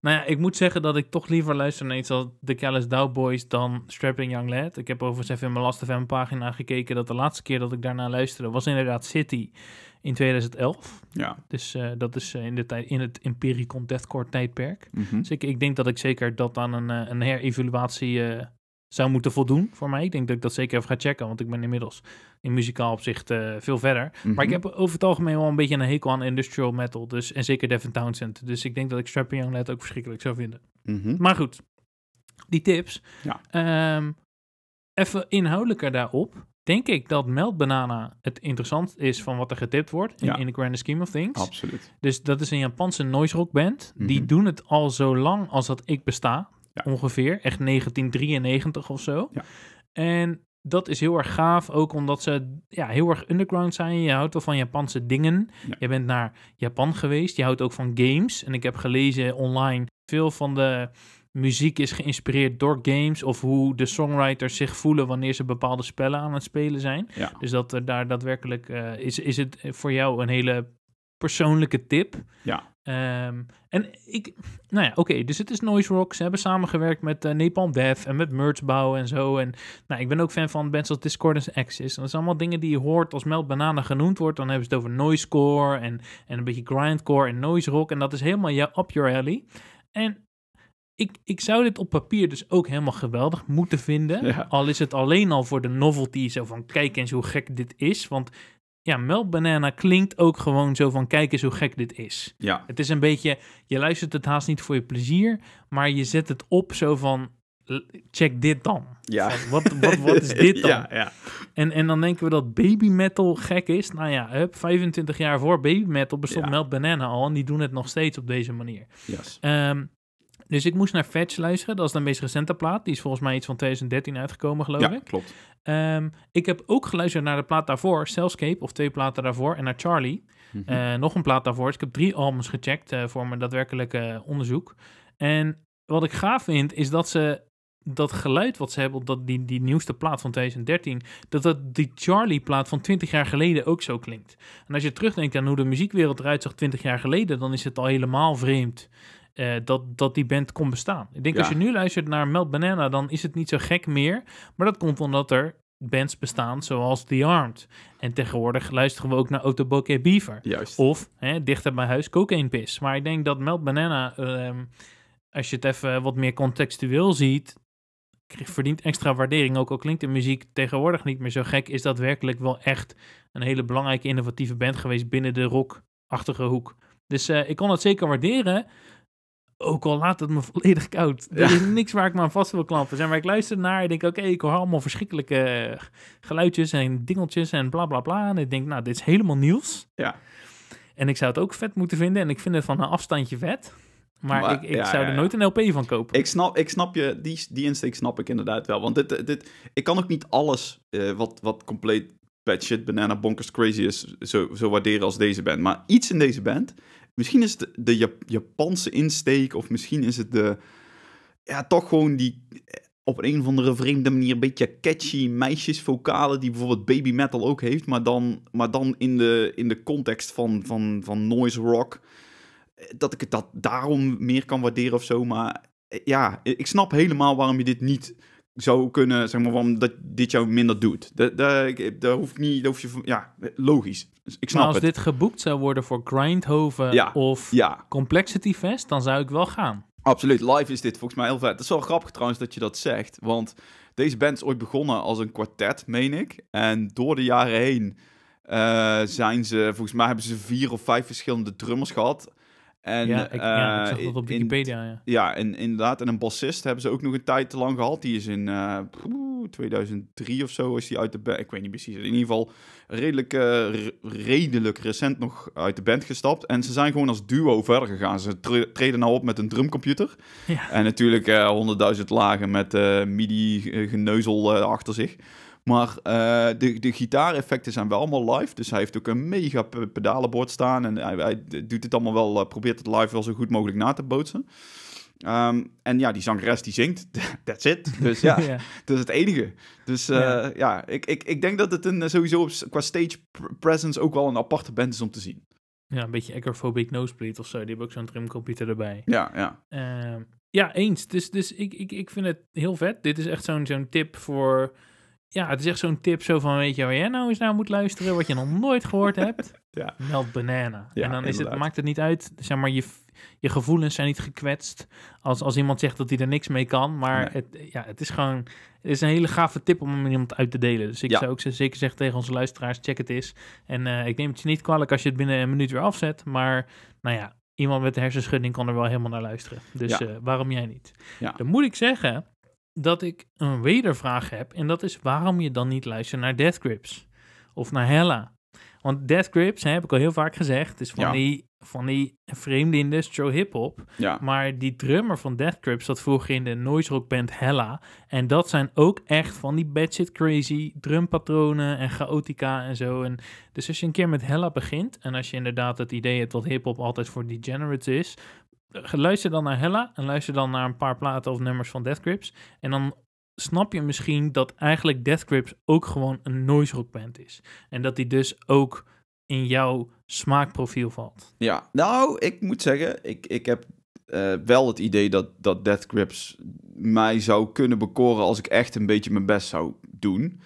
Nou ja, ik moet zeggen dat ik toch liever luister naar iets als The Callous Boys dan Strapping Young Lad. Ik heb overigens even in mijn Last of pagina gekeken dat de laatste keer dat ik daarna luisterde was inderdaad City in 2011. Ja. Dus eh, dat is in, de tijd, in het Impericon Deathcore tijdperk. Mm Dus ik, ik, denk dat ik zeker dat aan een, een herevaluatie zou moeten voldoen voor mij. Ik denk dat ik dat zeker even ga checken, want ik ben inmiddels in muzikaal opzicht eh, veel verder. Maar ik mhm. heb over het algemeen wel een beetje een hekel aan industrial metal, dus, en zeker Devin Townsend. Dus ik denk dat ik Strapping Young ook verschrikkelijk zou vinden. Mhm. Maar goed, die tips. Ja. Ehm, even inhoudelijker daarop denk ik dat Melt Banana het interessant is van wat er getipt wordt in, the grand scheme of things. Absoluut. Dus dat is een Japanse noise rock band. Die mhm. doen het al zo lang als dat ik besta ongeveer. Echt 1993 of zo. Ja. En dat is heel erg gaaf, ook omdat ze ja, heel erg underground zijn. Je houdt wel van Japanse dingen. Je bent naar Japan geweest. Je houdt ook van games. En ik heb gelezen online, veel van de muziek is geïnspireerd door games... of hoe de songwriters zich voelen wanneer ze bepaalde spellen aan het spelen zijn. Ja. Dus dat er daar daadwerkelijk eh, is, is het voor jou een hele persoonlijke tip. Ja. Ehm, en ik, nou ja, oké, dus het is Noise Rock. Ze hebben samengewerkt met eh, Nepal Dev en met Merchbouw en zo. En nou, ik ben ook fan van bands als Discordance Axis. En dat zijn allemaal dingen die je hoort als Melt Banana genoemd wordt. Dan hebben ze het over noisecore en, en een beetje grindcore en noise rock. En dat is helemaal je up your alley. En ik, ik zou dit op papier dus ook helemaal geweldig moeten vinden. Al is het alleen al voor de novelty. Zo van, kijk eens hoe gek dit is. Want ja, Melk klinkt ook gewoon zo van, kijk eens hoe gek dit is. Ja. Het is een beetje, je luistert het haast niet voor je plezier, maar je zet het op zo van, check dit dan. Ja. wat, wat, wat is dit dan? Ja, ja. En, en dan denken we dat baby metal gek is. Nou ja, hup, 25 jaar voor baby metal bestond ja. al en die doen het nog steeds op deze manier. Yes. Ehm, dus ik moest naar Fetch luisteren. Dat is de meest recente plaat. Die is volgens mij iets van 2013 uitgekomen, geloof ik. Ja, klopt. Ehm, ik heb ook geluisterd naar de plaat daarvoor, Cellscape, of twee platen daarvoor, en naar Charlie. Mhm. Eh, nog een plaat daarvoor. Dus ik heb drie albums gecheckt eh, voor mijn daadwerkelijke eh, onderzoek. En wat ik gaaf vind, is dat ze dat geluid wat ze hebben op dat, die, die nieuwste plaat van 2013, dat dat die Charlie-plaat van 20 jaar geleden ook zo klinkt. En als je terugdenkt aan hoe de muziekwereld eruit zag 20 jaar geleden, dan is het al helemaal vreemd. Eh, dat, dat die band kon bestaan. Ik denk als je nu luistert naar Melt Banana, dan is het niet zo gek meer. Maar dat komt omdat er bands bestaan zoals The Armed. En tegenwoordig luisteren we ook naar Bokeh Beaver. Juist. Of hè, dichter bij huis Cocaine Piss. Maar ik denk dat Melt Banana, ehm, als je het even wat meer contextueel ziet, verdient extra waardering. Ook al klinkt de muziek tegenwoordig niet meer zo gek, is dat werkelijk wel echt een hele belangrijke innovatieve band geweest binnen de rockachtige hoek. Dus eh, ik kon het zeker waarderen ook al laat het me volledig koud. Er is niks waar ik me aan vast wil klampen. Zijn waar ik luister naar en denk, oké, ik hoor allemaal verschrikkelijke eh, geluidjes en dingeltjes en bla bla bla. En ik denk, nou, dit is helemaal nieuws. Ja. En ik zou het ook vet moeten vinden. En ik vind het van een afstandje vet. Maar, ik, ik zou er nooit een LP van kopen. Ik snap, ik snap je, die, die snap ik inderdaad wel. Want dit, dit, ik kan ook niet alles eh, wat, wat compleet bad shit, banana bonkers crazy is, zo, zo waarderen als deze band. Maar iets in deze band Misschien is het de Japanse insteek, of misschien is het de. Ja, toch gewoon die eh, op een of andere vreemde manier een beetje catchy meisjesvokalen die bijvoorbeeld baby metal ook heeft, maar dan, maar dan in, de, in de context van, van, van noise rock. Eh, dat ik het dat daarom meer kan waarderen of zo. Maar eh, ja, ik snap helemaal waarom je dit niet zou kunnen, zeg maar, waarom dat dit jou minder doet. Daar hoef ik niet, daar hoef je van, ja, logisch. Dus ik snap als dit geboekt zou worden voor Grindhoven ja, of ja. Complexity Fest, dan zou ik wel gaan. Absoluut, live is dit volgens mij heel vet. Het is wel grappig trouwens dat je dat zegt, want deze band is ooit begonnen als een kwartet, meen ik. En door de jaren heen eh, zijn ze, volgens mij hebben ze vier of vijf verschillende drummers gehad. En, ja, ik, eh, zag dat op Wikipedia, in, ja. ja. en inderdaad. En een bassist hebben ze ook nog een tijd te lang gehad. Die is in 2003 eh, of zo is die uit de... Ik weet niet precies. In ieder geval redelijk, eh, redelijk recent nog uit de band gestapt. En ze zijn gewoon als duo verder gegaan. Ze treden nou op met een drumcomputer. Ja. En natuurlijk eh, honderdduizend lagen met eh, MIDI-geneuzel achter zich. Maar de, de gitaareffecten zijn wel allemaal live. Dus hij heeft ook een mega pedalenbord staan. En hij, hij doet het allemaal wel, probeert het live wel zo goed mogelijk na te bootsen. Ehm, en ja, die zangeres die zingt, that's it. Dus ja, dat is het enige. Dus eh, ja. ik, ik, ik denk dat het een, eh, sowieso qua stage presence ook wel een aparte band is om te zien. Ja, een beetje acrophobic nosebleed of zo. Die hebben ook zo'n trimcomputer erbij. Ja, ja. Ehm, ja, eens. Dus, dus ik, ik, ik vind het heel vet. Dit is echt zo'n zo'n tip voor ja, het is echt zo'n tip zo van, weet je waar jij nou eens naar moet luisteren, wat je nog nooit gehoord hebt? ja. Meld banana. en dan is het, maakt het niet uit, zeg maar, je, je gevoelens zijn niet gekwetst als, als iemand zegt dat hij er niks mee kan. Maar het, ja, het is gewoon, het is een hele gave tip om iemand uit te delen. Dus ik zou ook zeker zeggen tegen onze luisteraars, check het eens. En eh, ik neem het je niet kwalijk als je het binnen een minuut weer afzet, maar nou ja, iemand met de hersenschudding kan er wel helemaal naar luisteren. Dus eh, waarom jij niet? Dan moet ik zeggen, dat ik een wedervraag heb. En dat is waarom je dan niet luistert naar Death Grips of naar Hella. Want Death Grips, hè, heb ik al heel vaak gezegd, is van, die, van die vreemde industrial hip-hop. Ja. Maar die drummer van Death Grips zat vroeger in de noise rock band Hella. En dat zijn ook echt van die bad crazy drumpatronen en chaotica en zo. En dus als je een keer met Hella begint en als je inderdaad het idee hebt dat hip-hop altijd voor degenerates is, luister dan naar Hella en luister dan naar een paar platen of nummers van Death Grips. En dan snap je misschien dat eigenlijk Death Grips ook gewoon een noise rock band is. En dat die dus ook in jouw smaakprofiel valt. Ja, nou, ik moet zeggen, ik, ik heb eh, wel het idee dat, dat Death Grips mij zou kunnen bekoren als ik echt een beetje mijn best zou doen.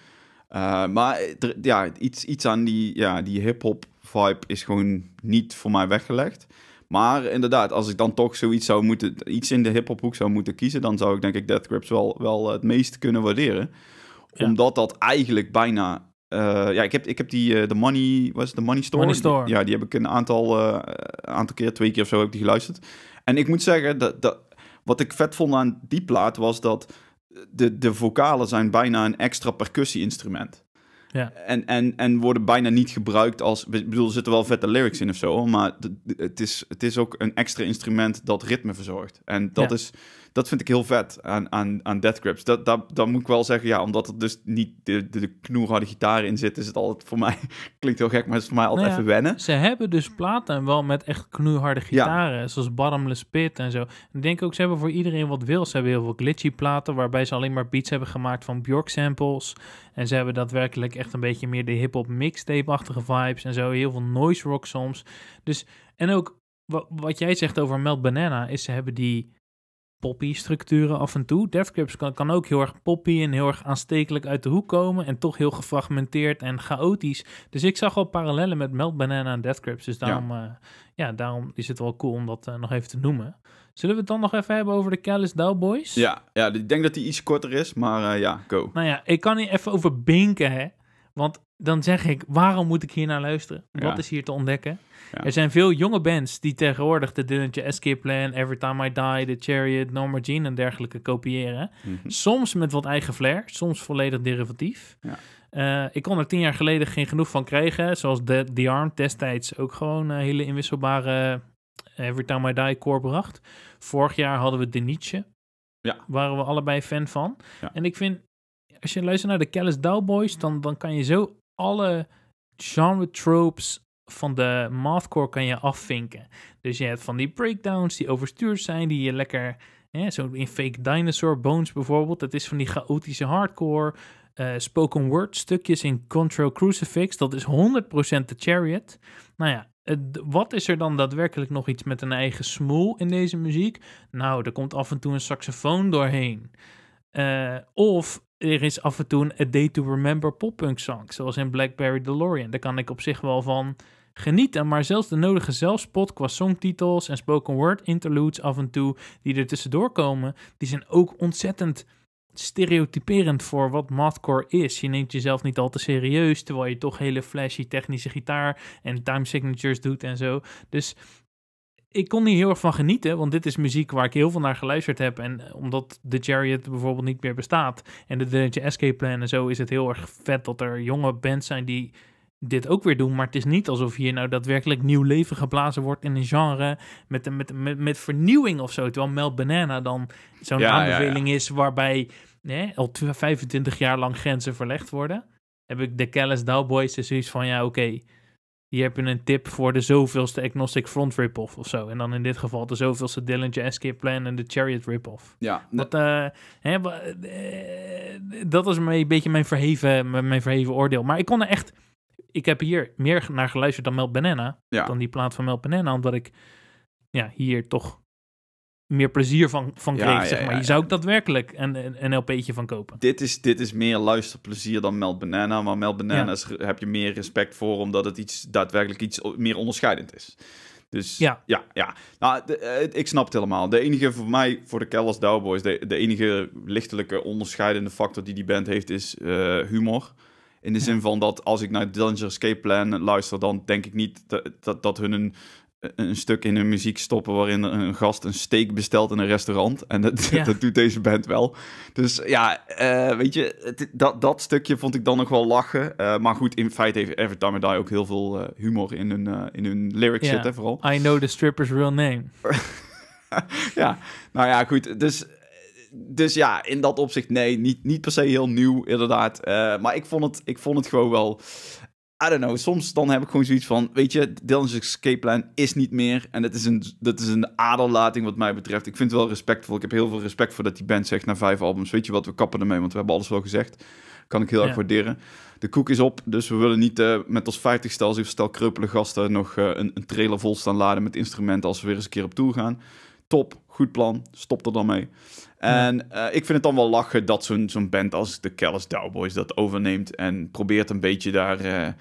Eh, maar ja, iets, iets aan die, ja, die hip-hop vibe is gewoon niet voor mij weggelegd. Maar inderdaad, als ik dan toch zoiets zou moeten, iets in de hip-hophoek zou moeten kiezen, dan zou ik denk ik Death Grips wel, wel het meest kunnen waarderen. Omdat dat eigenlijk bijna. Eh, ja, ik heb, ik heb die eh, de Money, was de Money Store? Money Store. ja, die heb ik een aantal, eh, aantal keer, twee keer of zo heb ik die geluisterd. En ik moet zeggen, dat, dat, wat ik vet vond aan die plaat was dat de, de vocalen zijn bijna een extra percussie-instrument. Ja. En, en, en worden bijna niet gebruikt als... Ik bedoel, er zitten wel vette lyrics in of zo, maar het is, het is ook een extra instrument dat ritme verzorgt. En dat is dat vind ik heel vet aan, aan, aan Death Grips. Dat, dat, dat moet ik wel zeggen, ja, omdat er dus niet de, de, de gitaar in zit, is het altijd voor mij, klinkt heel gek, maar het is voor mij altijd nou even wennen. Ze hebben dus platen wel met echt knoerharde gitaren, zoals Bottomless Pit en zo. Ik denk ook, ze hebben voor iedereen wat wil. Ze hebben heel veel glitchy platen, waarbij ze alleen maar beats hebben gemaakt van Bjork samples. En ze hebben daadwerkelijk echt een beetje meer de hip-hop mixtape-achtige vibes en zo. Heel veel noise rock soms. Dus, en ook wat jij zegt over Melt Banana, is ze hebben die poppy structuren af en toe. DevCrypt kan, kan ook heel erg poppy en heel erg aanstekelijk uit de hoek komen en toch heel gefragmenteerd en chaotisch. Dus ik zag al parallellen met Melt Banana en DevCrypt, dus daarom, ja. Eh, ja. daarom is het wel cool om dat eh, nog even te noemen. Zullen we het dan nog even hebben over de Callous Dow Boys? Ja, ja, ik denk dat die iets korter is, maar eh, ja, go. Nou ja, ik kan hier even over binken, hè. Want dan zeg ik, waarom moet ik hier naar luisteren? Wat is hier te ontdekken? Er zijn veel jonge bands die tegenwoordig de dunnetje Escape Plan, Every Time I Die, The Chariot, Norma Jean en dergelijke kopiëren. Mhm. Soms met wat eigen flair, soms volledig derivatief. Eh, ik kon er tien jaar geleden geen genoeg van krijgen, zoals The, The Arm destijds ook gewoon uh, hele inwisselbare Every Time I Die core bracht. Vorig jaar hadden we De Nietzsche. Ja. Waren we allebei fan van. En ik vind, als je luistert naar de Kellis Dowboys, dan, dan kan je zo alle genre tropes van de mathcore kan je afvinken. Dus je hebt van die breakdowns die overstuurd zijn, die je lekker... Hè, zo in Fake Dinosaur Bones bijvoorbeeld, dat is van die chaotische hardcore... Eh, spoken word stukjes in Control Crucifix. Dat is 100% de Chariot. Nou ja, het, wat is er dan daadwerkelijk nog iets met een eigen smoel in deze muziek? Nou, er komt af en toe een saxofoon doorheen. Eh, of er is af en toe een Day to Remember poppunk song, zoals in Blackberry DeLorean. Daar kan ik op zich wel van genieten, maar zelfs de nodige zelfspot qua songtitels en spoken word interludes af en toe die er tussendoor komen, die zijn ook ontzettend stereotyperend voor wat mathcore is. Je neemt jezelf niet al te serieus, terwijl je toch hele flashy technische gitaar en time signatures doet en zo. Dus ik kon hier heel erg van genieten, want dit is muziek waar ik heel veel naar geluisterd heb. En eh, omdat The Chariot bijvoorbeeld niet meer bestaat en de je Escape Plan en zo, is het heel erg vet dat er jonge bands zijn die dit ook weer doen. Maar het is niet alsof hier nou daadwerkelijk nieuw leven geblazen wordt in een genre met, met, met, met vernieuwing of zo. Terwijl Mel Banana dan zo'n aanbeveling is waarbij al 25 jaar lang grenzen verlegd worden. Heb ik de Kellis Dowboys dus zoiets van, ja oké, je hebt een tip voor de zoveelste Agnostic Front rip-off of zo. En dan in dit geval de zoveelste Dillinger Escape Plan en de Chariot rip-off. Ja. Eh, eh, dat, uh, hè, dat was een beetje mijn verheven, mijn verheven oordeel. Maar ik kon er echt... Ik heb hier meer naar geluisterd dan Mel Banana. Ja. Dan die plaat van Mel Banana, omdat ik ja, hier toch meer plezier van, van kreeg, zeg maar. Je zou ook daadwerkelijk een, een LP'tje van kopen. Dit is, dit is meer luisterplezier dan Melt Banana, maar Melt Banana heb je meer respect voor, omdat het iets, daadwerkelijk iets meer onderscheidend is. Dus ja, ja, ja. Nou, eh, ik snap het helemaal. De enige voor mij, voor de Kellers Cowboys, de, de enige lichtelijke onderscheidende factor die die band heeft, is eh, humor. In de zin van dat als ik naar Danger Escape Plan luister, dan denk ik niet dat, dat, dat hun een, een stuk in hun muziek stoppen waarin een gast een steak bestelt in een restaurant. En dat, dat doet deze band wel. Dus ja, eh, weet je, dat, dat stukje vond ik dan nog wel lachen. Eh, maar goed, in feite heeft Every Die ook heel veel eh, humor in hun, in hun lyrics zitten vooral. I know the stripper's real name. ja, nou ja, goed. Dus dus ja, in dat opzicht, nee, niet, niet per se heel nieuw, inderdaad. maar ik vond, het, ik vond het gewoon wel I don't know, soms dan heb ik gewoon zoiets van, weet je, Dylan's Escape Line is niet meer. En dat is, een, dat is een aderlating wat mij betreft. Ik vind het wel respectvol. Ik heb heel veel respect voor dat die band zegt na vijf albums, weet je wat, we kappen ermee, want we hebben alles wel gezegd. Kan ik heel erg waarderen. De koek is op, dus we willen niet eh, met ons 50 stel, stel kreupele gasten nog eh, een, een trailer vol staan laden met instrumenten als we weer eens een keer op tour gaan. Top, goed plan, stop er dan mee. En eh, ik vind het dan wel lachen dat zo'n band als de Kellis Cowboys dat overneemt en probeert een beetje daar eh,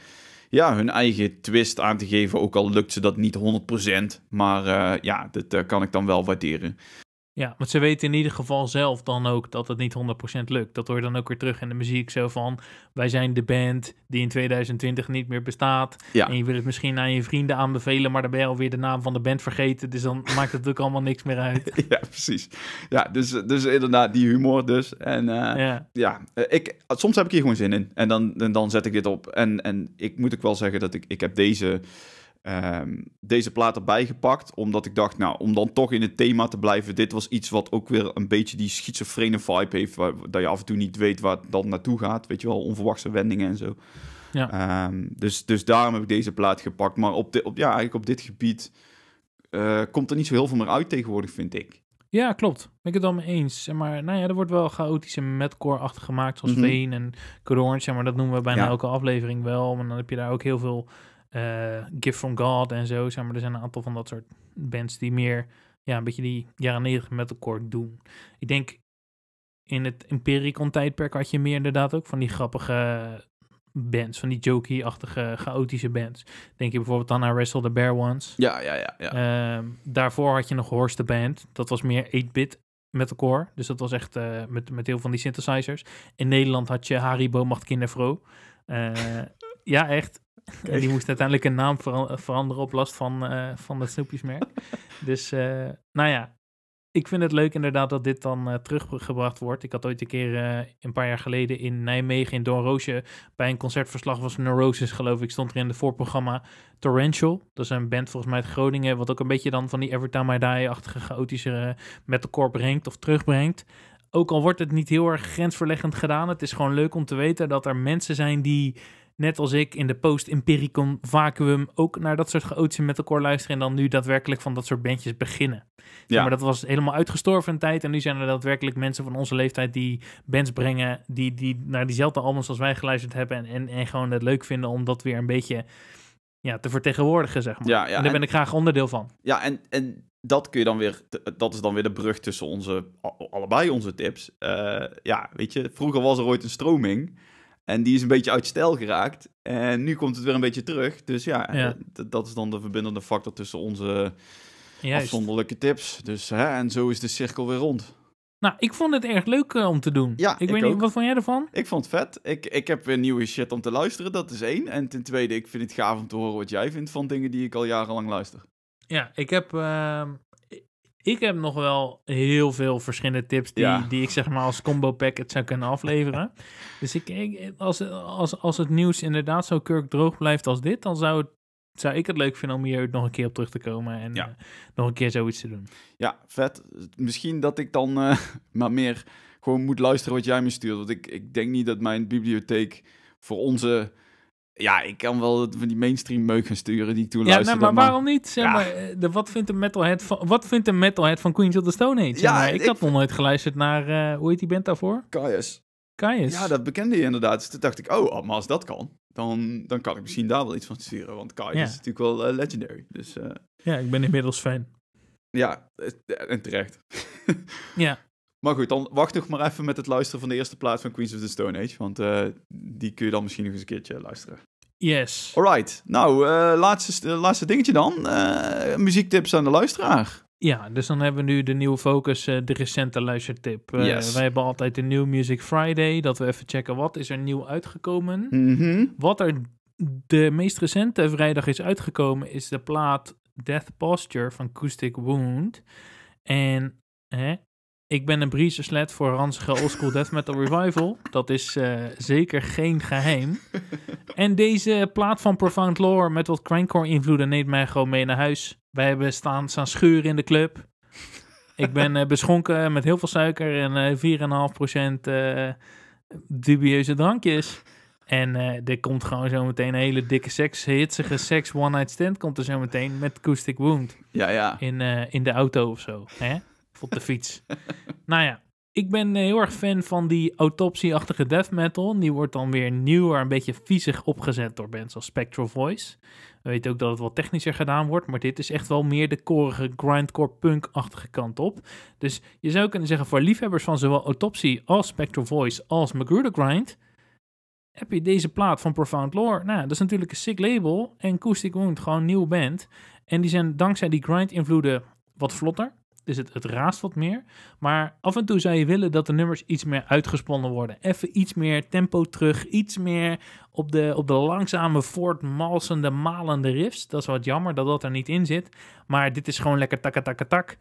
ja, hun eigen twist aan te geven. Ook al lukt ze dat niet 100%, maar eh, ja, dat kan ik dan wel waarderen. Ja, want ze weten in ieder geval zelf dan ook dat het niet 100% lukt. Dat hoor je dan ook weer terug in de muziek. Zo van, wij zijn de band die in 2020 niet meer bestaat. En je wil het misschien aan je vrienden aanbevelen, maar dan ben je alweer de naam van de band vergeten. Dus dan maakt het ook allemaal niks meer uit. Ja, precies. Ja, dus, dus inderdaad, die humor dus. En eh, ja, eh, ik, soms heb ik hier gewoon zin in. En dan, dan zet ik dit op. En, en ik moet ook wel zeggen dat ik, ik heb deze... Ehm, deze plaat erbij gepakt. Omdat ik dacht, nou, om dan toch in het thema te blijven. Dit was iets wat ook weer een beetje die schizofrene vibe heeft. Waar, dat je af en toe niet weet waar het dan naartoe gaat. Weet je wel, onverwachte wendingen en zo. Ja. Ehm, dus, dus daarom heb ik deze plaat gepakt. Maar op, de, op, ja, eigenlijk op dit gebied eh, komt er niet zo heel veel meer uit tegenwoordig, vind ik. Ja, klopt. Ben ik het dan mee eens. Maar nou ja, er wordt wel chaotische metcore-achtig gemaakt, zoals mm Veen en Corona. Maar dat noemen we bijna elke aflevering wel. Maar dan heb je daar ook heel veel uh, Gift from God en zo. Zeg maar, er zijn een aantal van dat soort bands die meer ja, een beetje die jaren 90 metalcore doen. Ik denk in het Impericon tijdperk had je meer inderdaad ook van die grappige bands, van die jokey-achtige, chaotische bands. Denk je bijvoorbeeld aan Wrestle the Bear Ones. Ja, ja, ja. ja. Ehm, daarvoor had je nog Horse the Band. Dat was meer 8-bit metalcore. Dus dat was echt eh, met, met heel van die synthesizers. In Nederland had je Haribo Macht Kindervro. Ja, echt. En die moest uiteindelijk een naam veranderen op last van, uh, van dat snoepjesmerk. dus eh, nou ja, ik vind het leuk inderdaad dat dit dan eh, teruggebracht wordt. Ik had ooit een keer een paar jaar geleden in Nijmegen in Roosje bij een concertverslag was Neurosis geloof ik, stond er in het voorprogramma Torrential. Dat is een band volgens mij uit Groningen, wat ook een beetje dan van die Everytime I Die-achtige chaotische metalcore brengt of terugbrengt. Ook al wordt het niet heel erg grensverleggend gedaan, het is gewoon leuk om te weten dat er mensen zijn die net als ik in de post-empiricon vacuum ook naar dat soort geootse met elkaar luisteren en dan nu daadwerkelijk van dat soort bandjes beginnen. Ja. maar dat was helemaal uitgestorven een tijd en nu zijn er daadwerkelijk mensen van onze leeftijd die bands brengen die, die naar diezelfde albums als wij geluisterd hebben en, en, en gewoon het leuk vinden om dat weer een beetje ja, te vertegenwoordigen, zeg maar. Ja, ja, en daar ben ik graag onderdeel van. Ja, en, en dat kun je dan weer, dat is dan weer de brug tussen onze, allebei onze tips. Eh, ja, weet je, vroeger was er ooit een stroming en die is een beetje uit stijl geraakt. En nu komt het weer een beetje terug. Dus ja, dat is dan de verbindende factor tussen onze Juist. afzonderlijke tips. Dus, hè, en zo is de cirkel weer rond. Nou, ik vond het erg leuk eh, om te doen. Ja, ik, ik weet niet, wat vond jij ervan? Ik vond het vet. Ik, ik heb weer nieuwe shit om te luisteren, dat is één. En ten tweede, ik vind het gaaf om te horen wat jij vindt van dingen die ik al jarenlang luister. Ja, ik heb ehm, ik heb nog wel heel veel verschillende tips die, die ik zeg maar als combo packet zou kunnen afleveren. Dus ik, als, als, als het nieuws inderdaad zo droog blijft als dit, dan zou, zou ik het leuk vinden om hier nog een keer op terug te komen en eh, nog een keer zoiets te doen. Ja, vet. Misschien dat ik dan eh, maar meer gewoon moet luisteren wat jij me stuurt. Want ik, ik denk niet dat mijn bibliotheek voor onze ja, ik kan wel van die mainstream meuk gaan sturen die ik toen ja, maar, waarom niet? Zeg maar, eh, wat vindt een metalhead van, wat vindt een metalhead van Queens of the Stone Age? Ja, ik, ik, had nog nooit geluisterd naar, eh, hoe heet die band daarvoor? Kaius Kaius Ja, dat bekende je inderdaad. Dus toen dacht ik, oh, maar als dat kan, dan, dan kan ik misschien daar wel iets van sturen. Want Kaius is natuurlijk wel eh, legendary. Dus, ja, ik ben inmiddels fan. Ja, en terecht. ja. Maar goed, dan wacht nog maar even met het luisteren van de eerste plaat van Queens of the Stone Age. Want eh, die kun je dan misschien nog eens een keertje luisteren. Yes. Alright. Nou, eh, laatste, laatste dingetje dan. Eh, muziektips aan de luisteraar. Ja, dus dan hebben we nu de nieuwe focus, de recente luistertip. Yes. Wij hebben altijd de New Music Friday, dat we even checken wat is er nieuw uitgekomen. Mm -hmm. Wat er de meest recente vrijdag is uitgekomen, is de plaat Death Posture van Acoustic Wound. En hè, ik ben een Breeze sled voor ranzige Old School Death Metal Revival. Dat is eh, zeker geen geheim. en deze plaat van Profound Lore met wat crankcore invloeden neemt mij gewoon mee naar huis. Wij hebben staan, staan scheuren in de club. Ik ben uh, beschonken met heel veel suiker en uh, eh, 4,5% dubieuze drankjes. En er komt gewoon zo meteen een hele dikke seks, hitsige seks one night stand komt er zo meteen met Acoustic Wound. Ja, ja. In, in de auto of zo. Hè? op de fiets. nou ja, ik ben eh, heel erg fan van die autopsieachtige death metal. Die wordt dan weer nieuw nieuwer, een beetje viezig opgezet door bands als Spectral Voice. We weten ook dat het wat technischer gedaan wordt, maar dit is echt wel meer de korige grindcore punk-achtige kant op. Dus je zou kunnen zeggen, voor liefhebbers van zowel Autopsy als Spectral Voice als Magruder Grind, heb je deze plaat van Profound Lore. Nou, dat is natuurlijk een sick label en Acoustic Wound, gewoon nieuw nieuwe band. En die zijn dankzij die grind-invloeden wat vlotter dus het, het raast wat meer. Maar af en toe zou je willen dat de nummers iets meer uitgesponnen worden. Even iets meer tempo terug, iets meer op de, op de langzame, voortmalsende, malende riffs. Dat is wat jammer dat dat er niet in zit. Maar dit is gewoon lekker takka takka tak.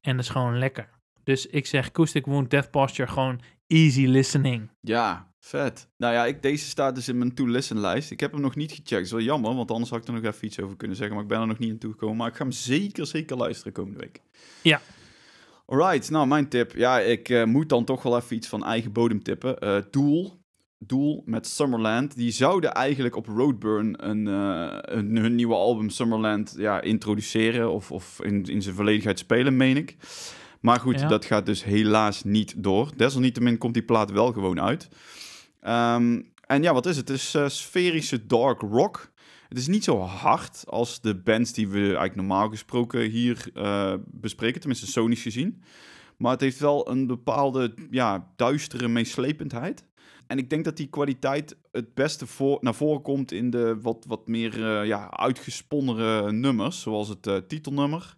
En dat is gewoon lekker. Dus ik zeg Acoustic Wound, Death Posture, gewoon easy listening. Ja, Vet. Nou ja, ik, deze staat dus in mijn to-listen-lijst. Ik heb hem nog niet gecheckt. Dat is wel jammer, want anders had ik er nog even iets over kunnen zeggen. Maar ik ben er nog niet aan toegekomen. Maar ik ga hem zeker, zeker luisteren komende week. Ja. Alright, nou mijn tip. Ja, ik eh, moet dan toch wel even iets van eigen bodem tippen. Eh, Doel, Doel met Summerland. Die zouden eigenlijk op Roadburn een, eh, een hun nieuwe album Summerland ja, introduceren. Of, of in, in zijn volledigheid spelen, meen ik. Maar goed, dat gaat dus helaas niet door. Desalniettemin komt die plaat wel gewoon uit. Ehm, en ja, wat is het? Het is eh, sferische dark rock. Het is niet zo hard als de bands die we eigenlijk normaal gesproken hier eh, bespreken, tenminste sonisch gezien. Maar het heeft wel een bepaalde ja, duistere meeslependheid. En ik denk dat die kwaliteit het beste voor, naar voren komt in de wat, wat meer uh, ja, uitgesponnere nummers, zoals het titelnummer.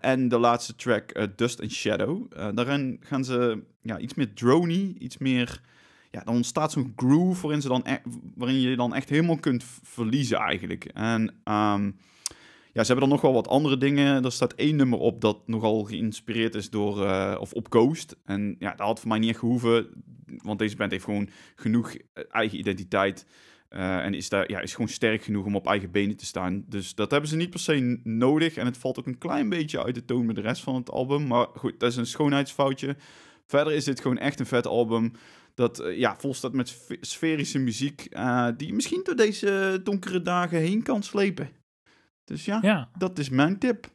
en de laatste track, Dust and Shadow. daarin gaan ze ja, iets meer drony, iets meer ja, dan ontstaat zo'n groove waarin, ze dan e- waarin je dan echt helemaal kunt verliezen eigenlijk. En ehm, ja, ze hebben dan nog wel wat andere dingen. Er staat één nummer op dat nogal geïnspireerd is door, eh, of op Coast. En ja, dat had voor mij niet echt gehoeven, want deze band heeft gewoon genoeg eh, eigen identiteit. Eh, en is, daar, ja, is gewoon sterk genoeg om op eigen benen te staan. Dus dat hebben ze niet per se nodig. En het valt ook een klein beetje uit de toon met de rest van het album. Maar goed, dat is een schoonheidsfoutje. Verder is dit gewoon echt een vet album. Dat eh, ja, vol staat met sferische muziek uh, die misschien door deze donkere dagen heen kan slepen. Dus ja, dat is mijn tip.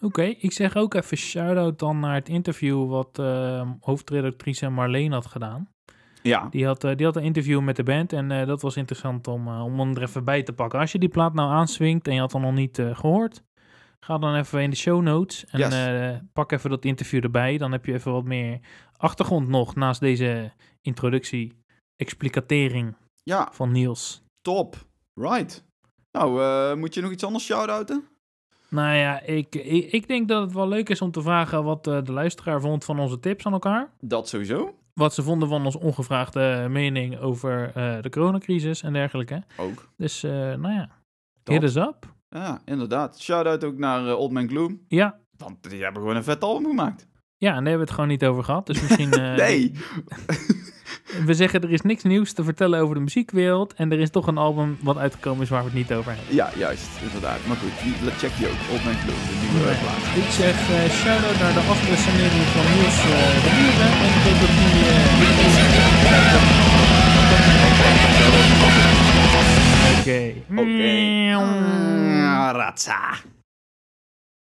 Oké, ik zeg ook even shout-out dan naar het interview wat ehm, hoofdredactrice Marleen had gedaan. Ja. Die had, eh, die had een interview met de band en dat was interessant om, om er even bij te pakken. Als je die plaat nou aanswingt en je had hem nog niet gehoord, Ga dan even in de show notes en eh, pak even dat interview erbij. Dan heb je even wat meer achtergrond nog naast deze introductie, explicatering van Niels. Top, right. Nou, eh, moet je nog iets anders shout-outen? Nou ja, ik, ik, ik, denk dat het wel leuk is om te vragen wat eh, de luisteraar vond van onze tips aan elkaar. Dat sowieso. Wat ze vonden van onze ongevraagde mening over de coronacrisis en dergelijke. Ook. Dus nou ja, Top. hit us up. Ja, inderdaad. shoutout out ook naar eh, Old Man Gloom. Ja. Want die hebben gewoon een vet album gemaakt. Ja, en daar hebben we het gewoon niet over gehad. Dus misschien... Eh, nee! we zeggen er is niks nieuws te vertellen over de muziekwereld. En er is toch een album wat uitgekomen is waar we het niet over hebben. Ja, juist. Inderdaad. Maar goed, check die ook. Old Man Gloom, de nieuwe nee. Ik zeg eh, shoutout naar de afrecenering van Niels de Buren. En ik denk dat die... Ok. Ok. Hum. Ratsa.